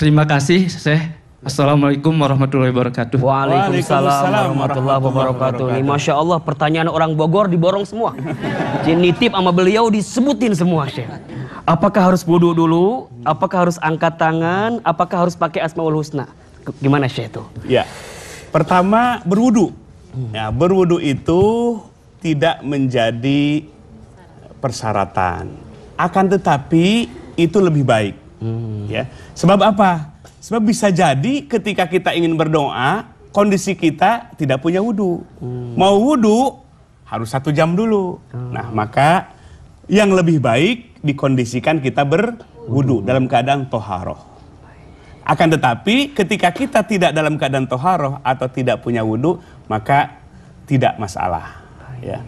Terima kasih, Syekh. Ya. Assalamualaikum warahmatullahi wabarakatuh. Waalaikumsalam warahmatullahi wabarakatuh. Ini Masya Allah pertanyaan orang Bogor diborong semua. Nitip sama beliau disebutin semua Syekh. Apakah harus wudhu dulu? Apakah harus angkat tangan? Apakah harus pakai asmaul husna? Gimana Syekh itu? Ya. Pertama berwudhu. Ya, berwudhu itu tidak menjadi persyaratan. Akan tetapi itu lebih baik. Hmm. Ya. Sebab apa? Sebab bisa jadi ketika kita ingin berdoa, kondisi kita tidak punya wudhu. Hmm. Mau wudhu harus satu jam dulu. Hmm. Nah maka yang lebih baik dikondisikan kita berwudhu dalam keadaan toharoh. Akan tetapi ketika kita tidak dalam keadaan toharoh atau tidak punya wudhu, maka tidak masalah. Ya.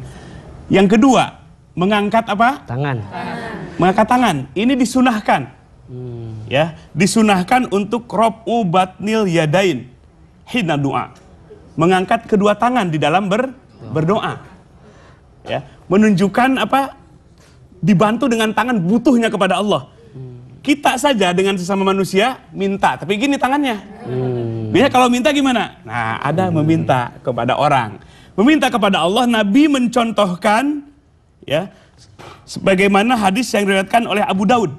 Yang kedua, mengangkat apa? Tangan. tangan. Mengangkat tangan. Ini disunahkan. Hmm ya disunahkan untuk robu batnil yadain hina doa mengangkat kedua tangan di dalam ber, berdoa ya menunjukkan apa dibantu dengan tangan butuhnya kepada Allah kita saja dengan sesama manusia minta tapi gini tangannya hmm. biasanya kalau minta gimana nah ada hmm. meminta kepada orang meminta kepada Allah Nabi mencontohkan ya sebagaimana hadis yang diriwayatkan oleh Abu Daud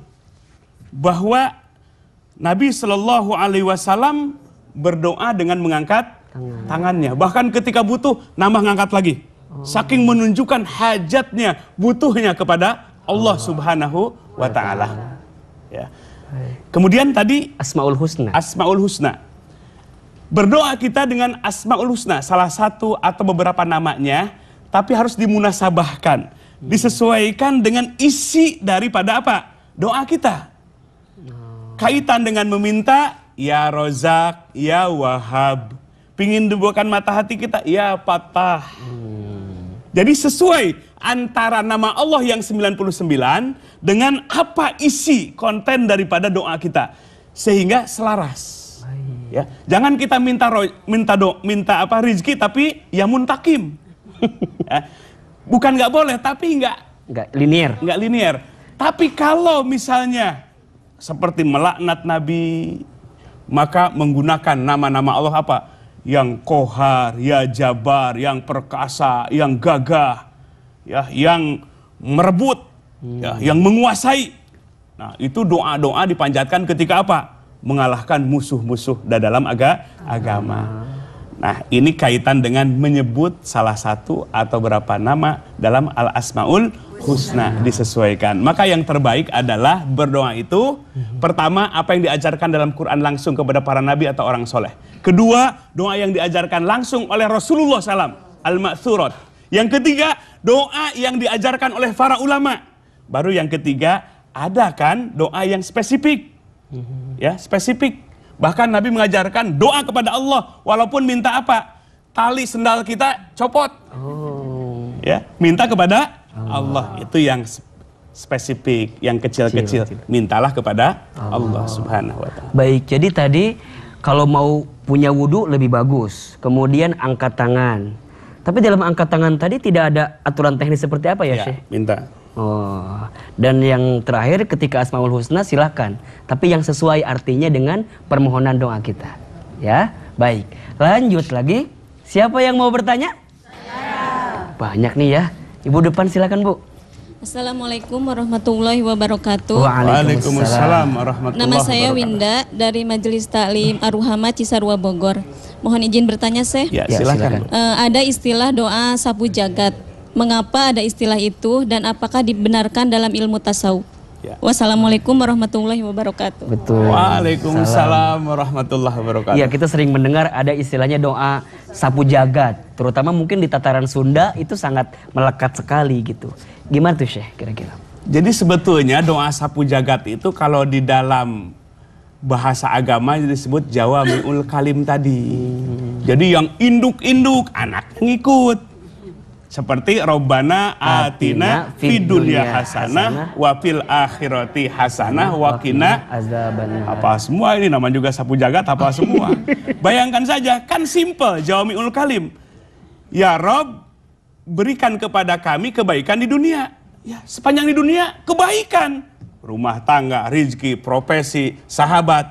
bahwa Nabi Shallallahu Alaihi Wasallam berdoa dengan mengangkat Tangan. tangannya. Bahkan ketika butuh, nambah ngangkat lagi. Oh. Saking menunjukkan hajatnya, butuhnya kepada Allah, oh. Subhanahu Wa Taala. Ya. Kemudian tadi Asmaul Husna. Asmaul Husna. Berdoa kita dengan Asmaul Husna, salah satu atau beberapa namanya, tapi harus dimunasabahkan, hmm. disesuaikan dengan isi daripada apa? Doa kita. Kaitan dengan meminta, ya rozak, ya wahab. Pingin dibuatkan mata hati kita, ya patah. Hmm. Jadi sesuai antara nama Allah yang 99 dengan apa isi konten daripada doa kita. Sehingga selaras. Ya, jangan kita minta ro, minta do, minta apa rizki tapi ya muntakim. ya. Bukan nggak boleh, tapi nggak nggak linier. Nggak linier. Tapi kalau misalnya seperti melaknat Nabi, maka menggunakan nama-nama Allah apa? Yang kohar, ya jabar, yang perkasa, yang gagah, ya, yang merebut, ya, hmm. ya, yang menguasai. Nah, itu doa-doa dipanjatkan ketika apa? Mengalahkan musuh-musuh dalam aga agama. Nah, ini kaitan dengan menyebut salah satu atau berapa nama dalam Al-Asmaul husna disesuaikan. Maka yang terbaik adalah berdoa itu pertama apa yang diajarkan dalam Quran langsung kepada para nabi atau orang soleh. Kedua doa yang diajarkan langsung oleh Rasulullah SAW al maksurat Yang ketiga doa yang diajarkan oleh para ulama. Baru yang ketiga ada kan doa yang spesifik, ya spesifik. Bahkan Nabi mengajarkan doa kepada Allah walaupun minta apa tali sendal kita copot, oh. ya minta kepada Allah. Itu yang spesifik, yang kecil-kecil. Mintalah kepada Allah. Allah Subhanahu wa taala. Baik, jadi tadi kalau mau punya wudhu lebih bagus. Kemudian angkat tangan. Tapi dalam angkat tangan tadi tidak ada aturan teknis seperti apa ya, ya Syekh? Minta. Oh, dan yang terakhir ketika Asmaul Husna silahkan, tapi yang sesuai artinya dengan permohonan doa kita. Ya, baik. Lanjut lagi. Siapa yang mau bertanya? Saya. Banyak nih ya. Ibu depan silakan Bu. Assalamualaikum warahmatullahi wabarakatuh. Waalaikumsalam warahmatullahi Nama saya Winda dari Majelis Taklim Aruhama Cisarua Bogor. Mohon izin bertanya Syekh. Ya, ya silakan. E, ada istilah doa sapu jagat. Mengapa ada istilah itu dan apakah dibenarkan dalam ilmu tasawuf? Ya. Wassalamualaikum warahmatullahi wabarakatuh. Betul. Waalaikumsalam warahmatullahi wabarakatuh. Ya kita sering mendengar ada istilahnya doa sapu jagat, terutama mungkin di tataran Sunda itu sangat melekat sekali gitu. Gimana tuh Syekh kira-kira? Jadi sebetulnya doa sapu jagat itu kalau di dalam bahasa agama disebut Jawa Miul Kalim tadi. Hmm. Jadi yang induk-induk anak ngikut seperti robbana atina fidunya Hasana, hasanah akhirati hasanah wakina Apa semua ini nama juga sapu jagat apa semua. Bayangkan saja kan simple ul Kalim. Ya Rob berikan kepada kami kebaikan di dunia. Ya, sepanjang di dunia kebaikan. Rumah tangga, rizki, profesi, sahabat.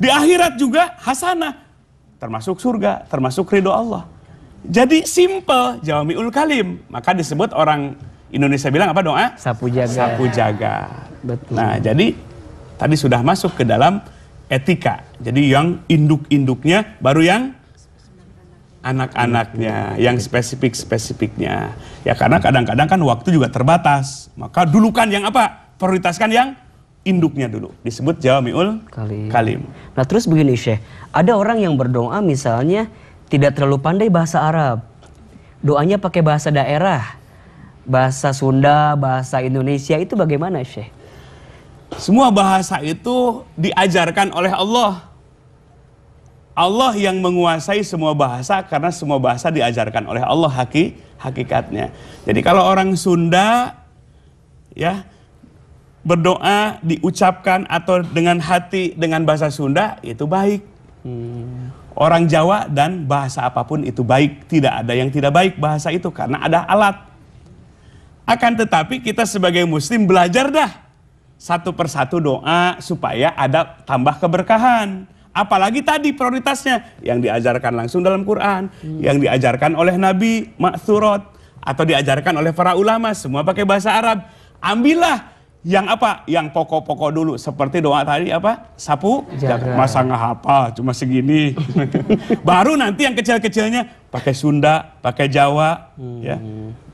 Di akhirat juga Hasana, Termasuk surga, termasuk ridho Allah. Jadi simple ul kalim. Maka disebut orang Indonesia bilang apa doa? Sapu jaga. Sapu jaga. Betul. Nah, jadi tadi sudah masuk ke dalam etika. Jadi yang induk-induknya baru yang anak-anaknya, yang spesifik-spesifiknya. Ya karena kadang-kadang kan waktu juga terbatas. Maka dulukan yang apa? Prioritaskan yang induknya dulu. Disebut ul kalim. kalim. Nah, terus begini, Syekh. Ada orang yang berdoa misalnya tidak terlalu pandai bahasa Arab. Doanya pakai bahasa daerah. Bahasa Sunda, bahasa Indonesia itu bagaimana, Syekh? Semua bahasa itu diajarkan oleh Allah. Allah yang menguasai semua bahasa karena semua bahasa diajarkan oleh Allah haki hakikatnya. Jadi kalau orang Sunda ya berdoa diucapkan atau dengan hati dengan bahasa Sunda itu baik. Hmm. Orang Jawa dan bahasa apapun itu baik, tidak ada yang tidak baik bahasa itu karena ada alat. Akan tetapi kita sebagai muslim belajar dah satu persatu doa supaya ada tambah keberkahan. Apalagi tadi prioritasnya yang diajarkan langsung dalam Quran, hmm. yang diajarkan oleh Nabi Maksurat atau diajarkan oleh para ulama semua pakai bahasa Arab. Ambillah yang apa? Yang pokok-pokok dulu. Seperti doa tadi apa? Sapu jaga. Masa nggak apa? cuma segini. Baru nanti yang kecil-kecilnya pakai Sunda, pakai Jawa, hmm. ya.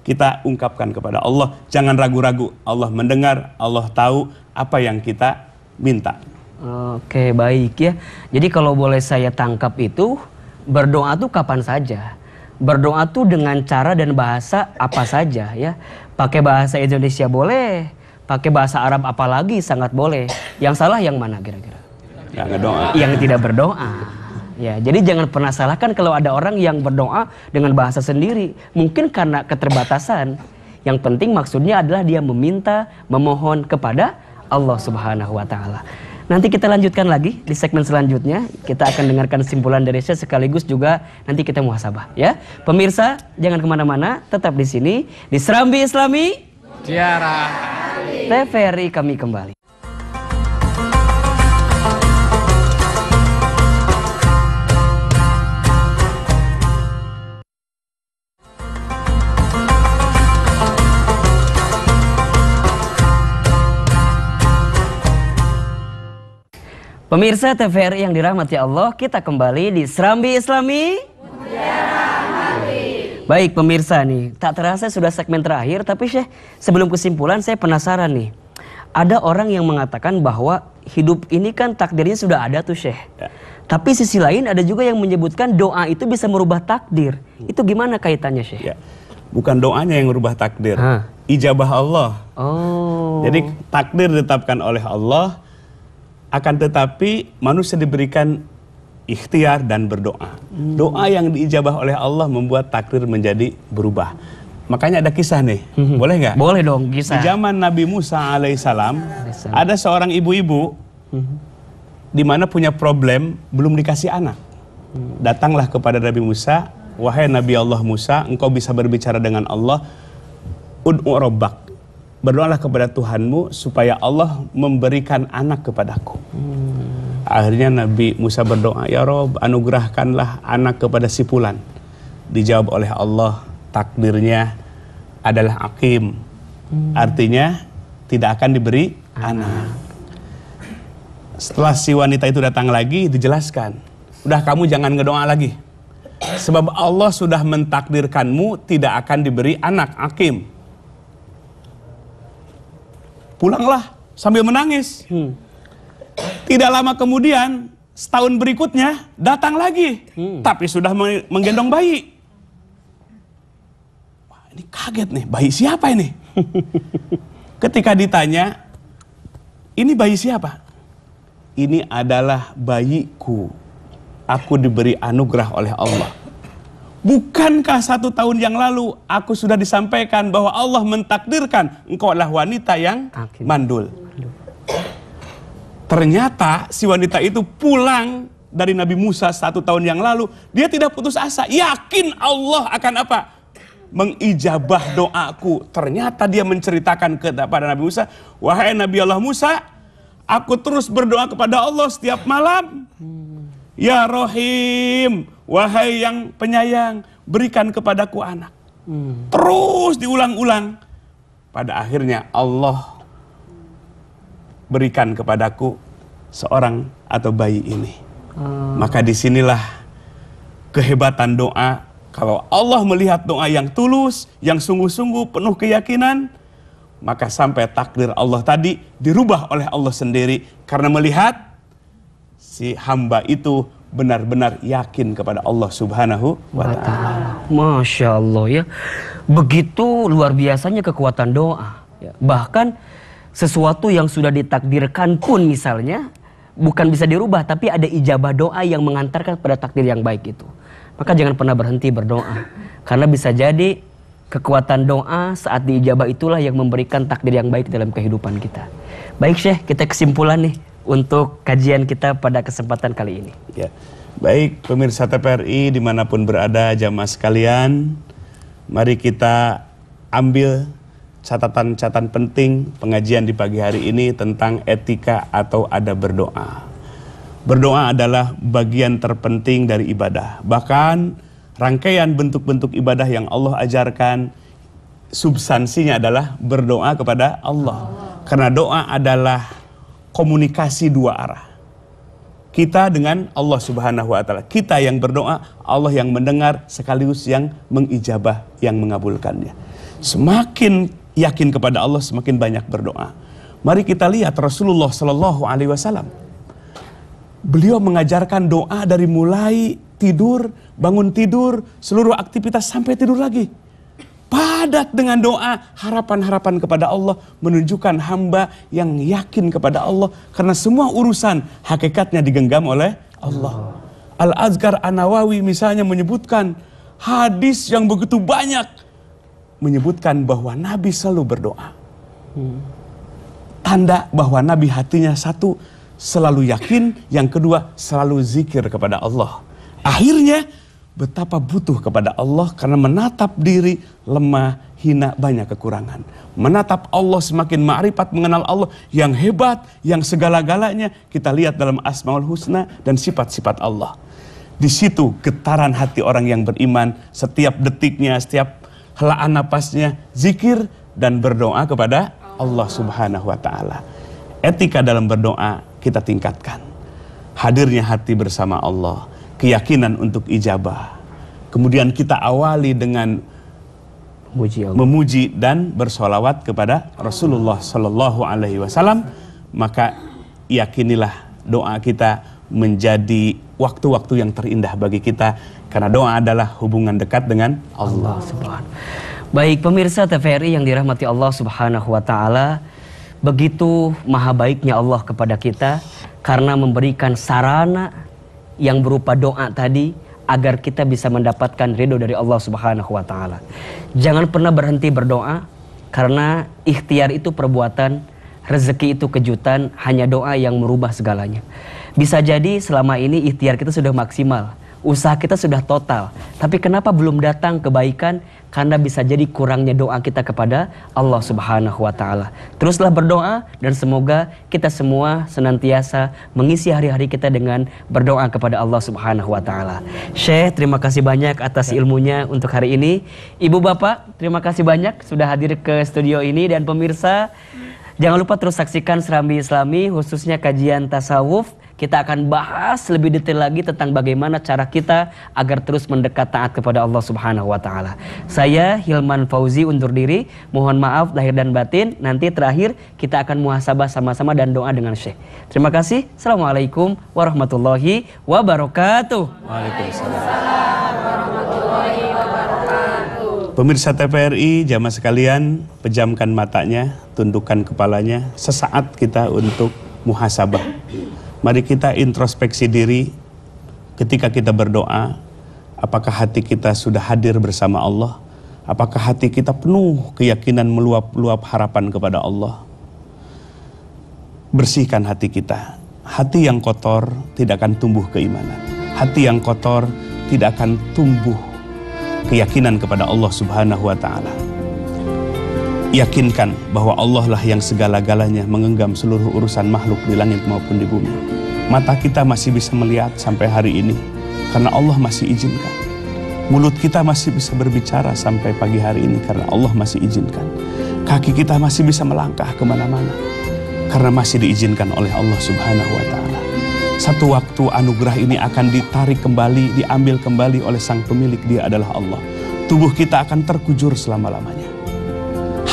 Kita ungkapkan kepada Allah, jangan ragu-ragu. Allah mendengar, Allah tahu apa yang kita minta. Oke, baik ya. Jadi kalau boleh saya tangkap itu, berdoa tuh kapan saja berdoa tuh dengan cara dan bahasa apa saja ya. Pakai bahasa Indonesia boleh, pakai bahasa Arab apalagi sangat boleh. Yang salah yang mana kira-kira? Yang berdoa. Yang tidak berdoa. Ya, jadi jangan pernah salahkan kalau ada orang yang berdoa dengan bahasa sendiri. Mungkin karena keterbatasan. Yang penting maksudnya adalah dia meminta, memohon kepada Allah Subhanahu wa taala. Nanti kita lanjutkan lagi di segmen selanjutnya. Kita akan dengarkan simpulan dari saya sekaligus juga nanti kita muhasabah ya. Pemirsa jangan kemana-mana, tetap di sini di Serambi Islami. Tiara. TVRI kami kembali. Pemirsa TVRI yang dirahmati Allah, kita kembali di Serambi Islami. Ya. Baik pemirsa nih, tak terasa sudah segmen terakhir tapi Syekh sebelum kesimpulan saya penasaran nih. Ada orang yang mengatakan bahwa hidup ini kan takdirnya sudah ada tuh Syekh. Ya. Tapi sisi lain ada juga yang menyebutkan doa itu bisa merubah takdir. Hmm. Itu gimana kaitannya Syekh? Ya. Bukan doanya yang merubah takdir. Ha. Ijabah Allah. Oh. Jadi takdir ditetapkan oleh Allah akan tetapi manusia diberikan ikhtiar dan berdoa. Hmm. Doa yang diijabah oleh Allah membuat takdir menjadi berubah. Makanya ada kisah nih, hmm. boleh nggak? Boleh dong kisah. Di zaman Nabi Musa alaihissalam ada seorang ibu-ibu hmm. di mana punya problem belum dikasih anak. Datanglah kepada Nabi Musa, wahai Nabi Allah Musa, engkau bisa berbicara dengan Allah. Ud'u berdoalah kepada Tuhanmu supaya Allah memberikan anak kepadaku. Hmm. Akhirnya Nabi Musa berdoa, Ya Rob, anugerahkanlah anak kepada si Pulan. Dijawab oleh Allah, takdirnya adalah akim. Hmm. Artinya tidak akan diberi anak. anak. Setelah si wanita itu datang lagi, dijelaskan. Udah kamu jangan ngedoa lagi. Sebab Allah sudah mentakdirkanmu tidak akan diberi anak akim. Pulanglah sambil menangis. Hmm tidak lama kemudian, setahun berikutnya datang lagi, hmm. tapi sudah menggendong bayi. Wah, ini kaget nih, bayi siapa ini? Ketika ditanya, ini bayi siapa? Ini adalah bayiku. Aku diberi anugerah oleh Allah. Bukankah satu tahun yang lalu aku sudah disampaikan bahwa Allah mentakdirkan engkau adalah wanita yang mandul. Ternyata si wanita itu pulang dari Nabi Musa satu tahun yang lalu. Dia tidak putus asa. Yakin Allah akan apa? Mengijabah doaku. Ternyata dia menceritakan kepada Nabi Musa. Wahai Nabi Allah Musa, aku terus berdoa kepada Allah setiap malam. Ya Rohim, wahai yang penyayang, berikan kepadaku anak. Hmm. Terus diulang-ulang. Pada akhirnya Allah berikan kepadaku seorang atau bayi ini. Hmm. Maka disinilah kehebatan doa. Kalau Allah melihat doa yang tulus, yang sungguh-sungguh, penuh keyakinan, maka sampai takdir Allah tadi dirubah oleh Allah sendiri karena melihat si hamba itu benar-benar yakin kepada Allah Subhanahu wa taala. Masya Allah ya. Begitu luar biasanya kekuatan doa. Ya. Bahkan sesuatu yang sudah ditakdirkan pun misalnya bukan bisa dirubah tapi ada ijabah doa yang mengantarkan pada takdir yang baik itu. Maka jangan pernah berhenti berdoa karena bisa jadi kekuatan doa saat diijabah itulah yang memberikan takdir yang baik dalam kehidupan kita. Baik Syekh, kita kesimpulan nih untuk kajian kita pada kesempatan kali ini. Ya. Baik pemirsa TPRI dimanapun berada jamaah sekalian, mari kita ambil catatan-catatan penting pengajian di pagi hari ini tentang etika atau ada berdoa. Berdoa adalah bagian terpenting dari ibadah. Bahkan rangkaian bentuk-bentuk ibadah yang Allah ajarkan substansinya adalah berdoa kepada Allah. Karena doa adalah komunikasi dua arah. Kita dengan Allah Subhanahu wa taala. Kita yang berdoa, Allah yang mendengar sekaligus yang mengijabah, yang mengabulkannya. Semakin yakin kepada Allah semakin banyak berdoa. Mari kita lihat Rasulullah Shallallahu Alaihi Wasallam. Beliau mengajarkan doa dari mulai tidur, bangun tidur, seluruh aktivitas sampai tidur lagi. Padat dengan doa, harapan-harapan kepada Allah menunjukkan hamba yang yakin kepada Allah karena semua urusan hakikatnya digenggam oleh Allah. Al-Azkar An-Nawawi misalnya menyebutkan hadis yang begitu banyak menyebutkan bahwa Nabi selalu berdoa. Hmm. Tanda bahwa Nabi hatinya satu selalu yakin, yang kedua selalu zikir kepada Allah. Akhirnya betapa butuh kepada Allah karena menatap diri lemah, hina, banyak kekurangan. Menatap Allah semakin ma'rifat mengenal Allah yang hebat, yang segala-galanya kita lihat dalam Asmaul Husna dan sifat-sifat Allah. Di situ getaran hati orang yang beriman setiap detiknya, setiap helaan napasnya zikir dan berdoa kepada Allah Subhanahu wa taala. Etika dalam berdoa kita tingkatkan. Hadirnya hati bersama Allah, keyakinan untuk ijabah. Kemudian kita awali dengan memuji, Allah. memuji dan bersolawat kepada Rasulullah Shallallahu Alaihi Wasallam. Maka yakinilah doa kita menjadi waktu-waktu yang terindah bagi kita karena doa adalah hubungan dekat dengan Allah, Wa Subhanahu. Baik pemirsa TVRI yang dirahmati Allah Subhanahu wa taala, begitu maha baiknya Allah kepada kita karena memberikan sarana yang berupa doa tadi agar kita bisa mendapatkan ridho dari Allah Subhanahu wa taala. Jangan pernah berhenti berdoa karena ikhtiar itu perbuatan, rezeki itu kejutan, hanya doa yang merubah segalanya. Bisa jadi selama ini ikhtiar kita sudah maksimal, usaha kita sudah total, tapi kenapa belum datang kebaikan? Karena bisa jadi kurangnya doa kita kepada Allah Subhanahu wa taala. Teruslah berdoa dan semoga kita semua senantiasa mengisi hari-hari kita dengan berdoa kepada Allah Subhanahu wa taala. Syekh, terima kasih banyak atas ilmunya untuk hari ini. Ibu Bapak, terima kasih banyak sudah hadir ke studio ini dan pemirsa Jangan lupa terus saksikan Serambi Islami khususnya kajian tasawuf kita akan bahas lebih detail lagi tentang bagaimana cara kita agar terus mendekat taat kepada Allah Subhanahu wa taala. Saya Hilman Fauzi undur diri. Mohon maaf lahir dan batin. Nanti terakhir kita akan muhasabah sama-sama dan doa dengan Syekh. Terima kasih. Assalamualaikum warahmatullahi wabarakatuh. Waalaikumsalam warahmatullahi wabarakatuh. Pemirsa TVRI jamaah sekalian, pejamkan matanya, tundukkan kepalanya. Sesaat kita untuk muhasabah. Mari kita introspeksi diri ketika kita berdoa, apakah hati kita sudah hadir bersama Allah? Apakah hati kita penuh keyakinan meluap-luap harapan kepada Allah? Bersihkan hati kita. Hati yang kotor tidak akan tumbuh keimanan. Hati yang kotor tidak akan tumbuh keyakinan kepada Allah Subhanahu wa taala. Yakinkan bahwa Allah lah yang segala-galanya mengenggam seluruh urusan makhluk di langit maupun di bumi. Mata kita masih bisa melihat sampai hari ini karena Allah masih izinkan. Mulut kita masih bisa berbicara sampai pagi hari ini karena Allah masih izinkan. Kaki kita masih bisa melangkah kemana-mana karena masih diizinkan oleh Allah Subhanahu wa Ta'ala. Satu waktu anugerah ini akan ditarik kembali, diambil kembali oleh Sang Pemilik. Dia adalah Allah. Tubuh kita akan terkujur selama-lamanya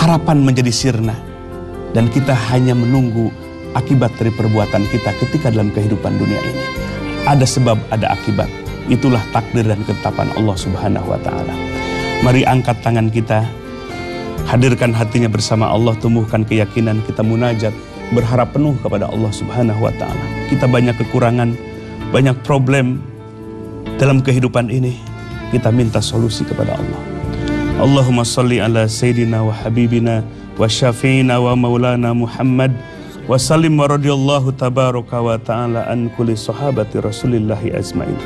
harapan menjadi sirna dan kita hanya menunggu akibat dari perbuatan kita ketika dalam kehidupan dunia ini. Ada sebab, ada akibat. Itulah takdir dan ketetapan Allah Subhanahu wa taala. Mari angkat tangan kita, hadirkan hatinya bersama Allah, tumbuhkan keyakinan kita munajat, berharap penuh kepada Allah Subhanahu wa taala. Kita banyak kekurangan, banyak problem dalam kehidupan ini. Kita minta solusi kepada Allah. اللهم صل على سيدنا وحبيبنا وشفينا ومولانا محمد وسلم رضي الله تبارك وتعالى عن كل صحابة رسول الله أجمعين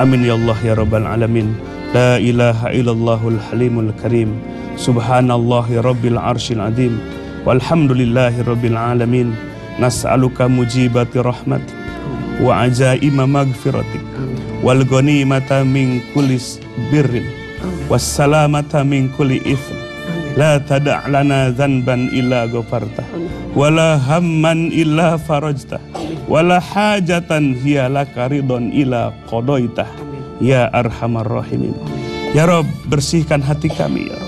آمين يا الله يا رب العالمين لا إله إلا الله الحليم الكريم سبحان الله رب العرش العظيم والحمد لله رب العالمين نسألك مجيبة رحمتك وعجائم مغفرتك والغنيمة من كل بر wassalamata min kulli ithn la tada' lana dhanban illa ghafarta wala hamman illa farajta wala hajatan hiya laka ridon qadaita ya arhamar rahimin ya rob bersihkan hati kami ya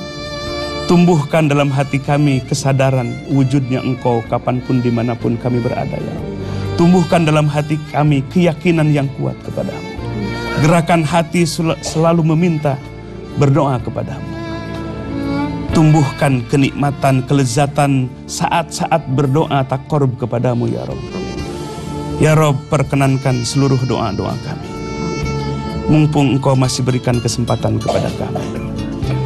tumbuhkan dalam hati kami kesadaran wujudnya engkau kapanpun dimanapun kami berada ya tumbuhkan dalam hati kami keyakinan yang kuat kepadamu gerakan hati selalu meminta berdoa kepadamu. Tumbuhkan kenikmatan, kelezatan saat-saat berdoa tak korup kepadamu ya Rob. Ya Rob perkenankan seluruh doa-doa kami. Mumpung engkau masih berikan kesempatan kepada kami.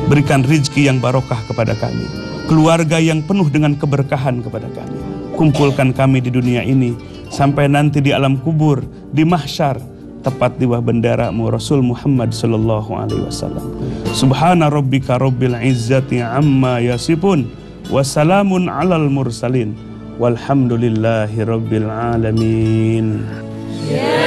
Berikan rizki yang barokah kepada kami. Keluarga yang penuh dengan keberkahan kepada kami. Kumpulkan kami di dunia ini sampai nanti di alam kubur, di mahsyar, tepat di bawah benderamu Rasul Muhammad sallallahu alaihi wasallam. Subhana rabbika rabbil izzati amma yasifun wa salamun alal mursalin walhamdulillahi rabbil alamin. Yeah.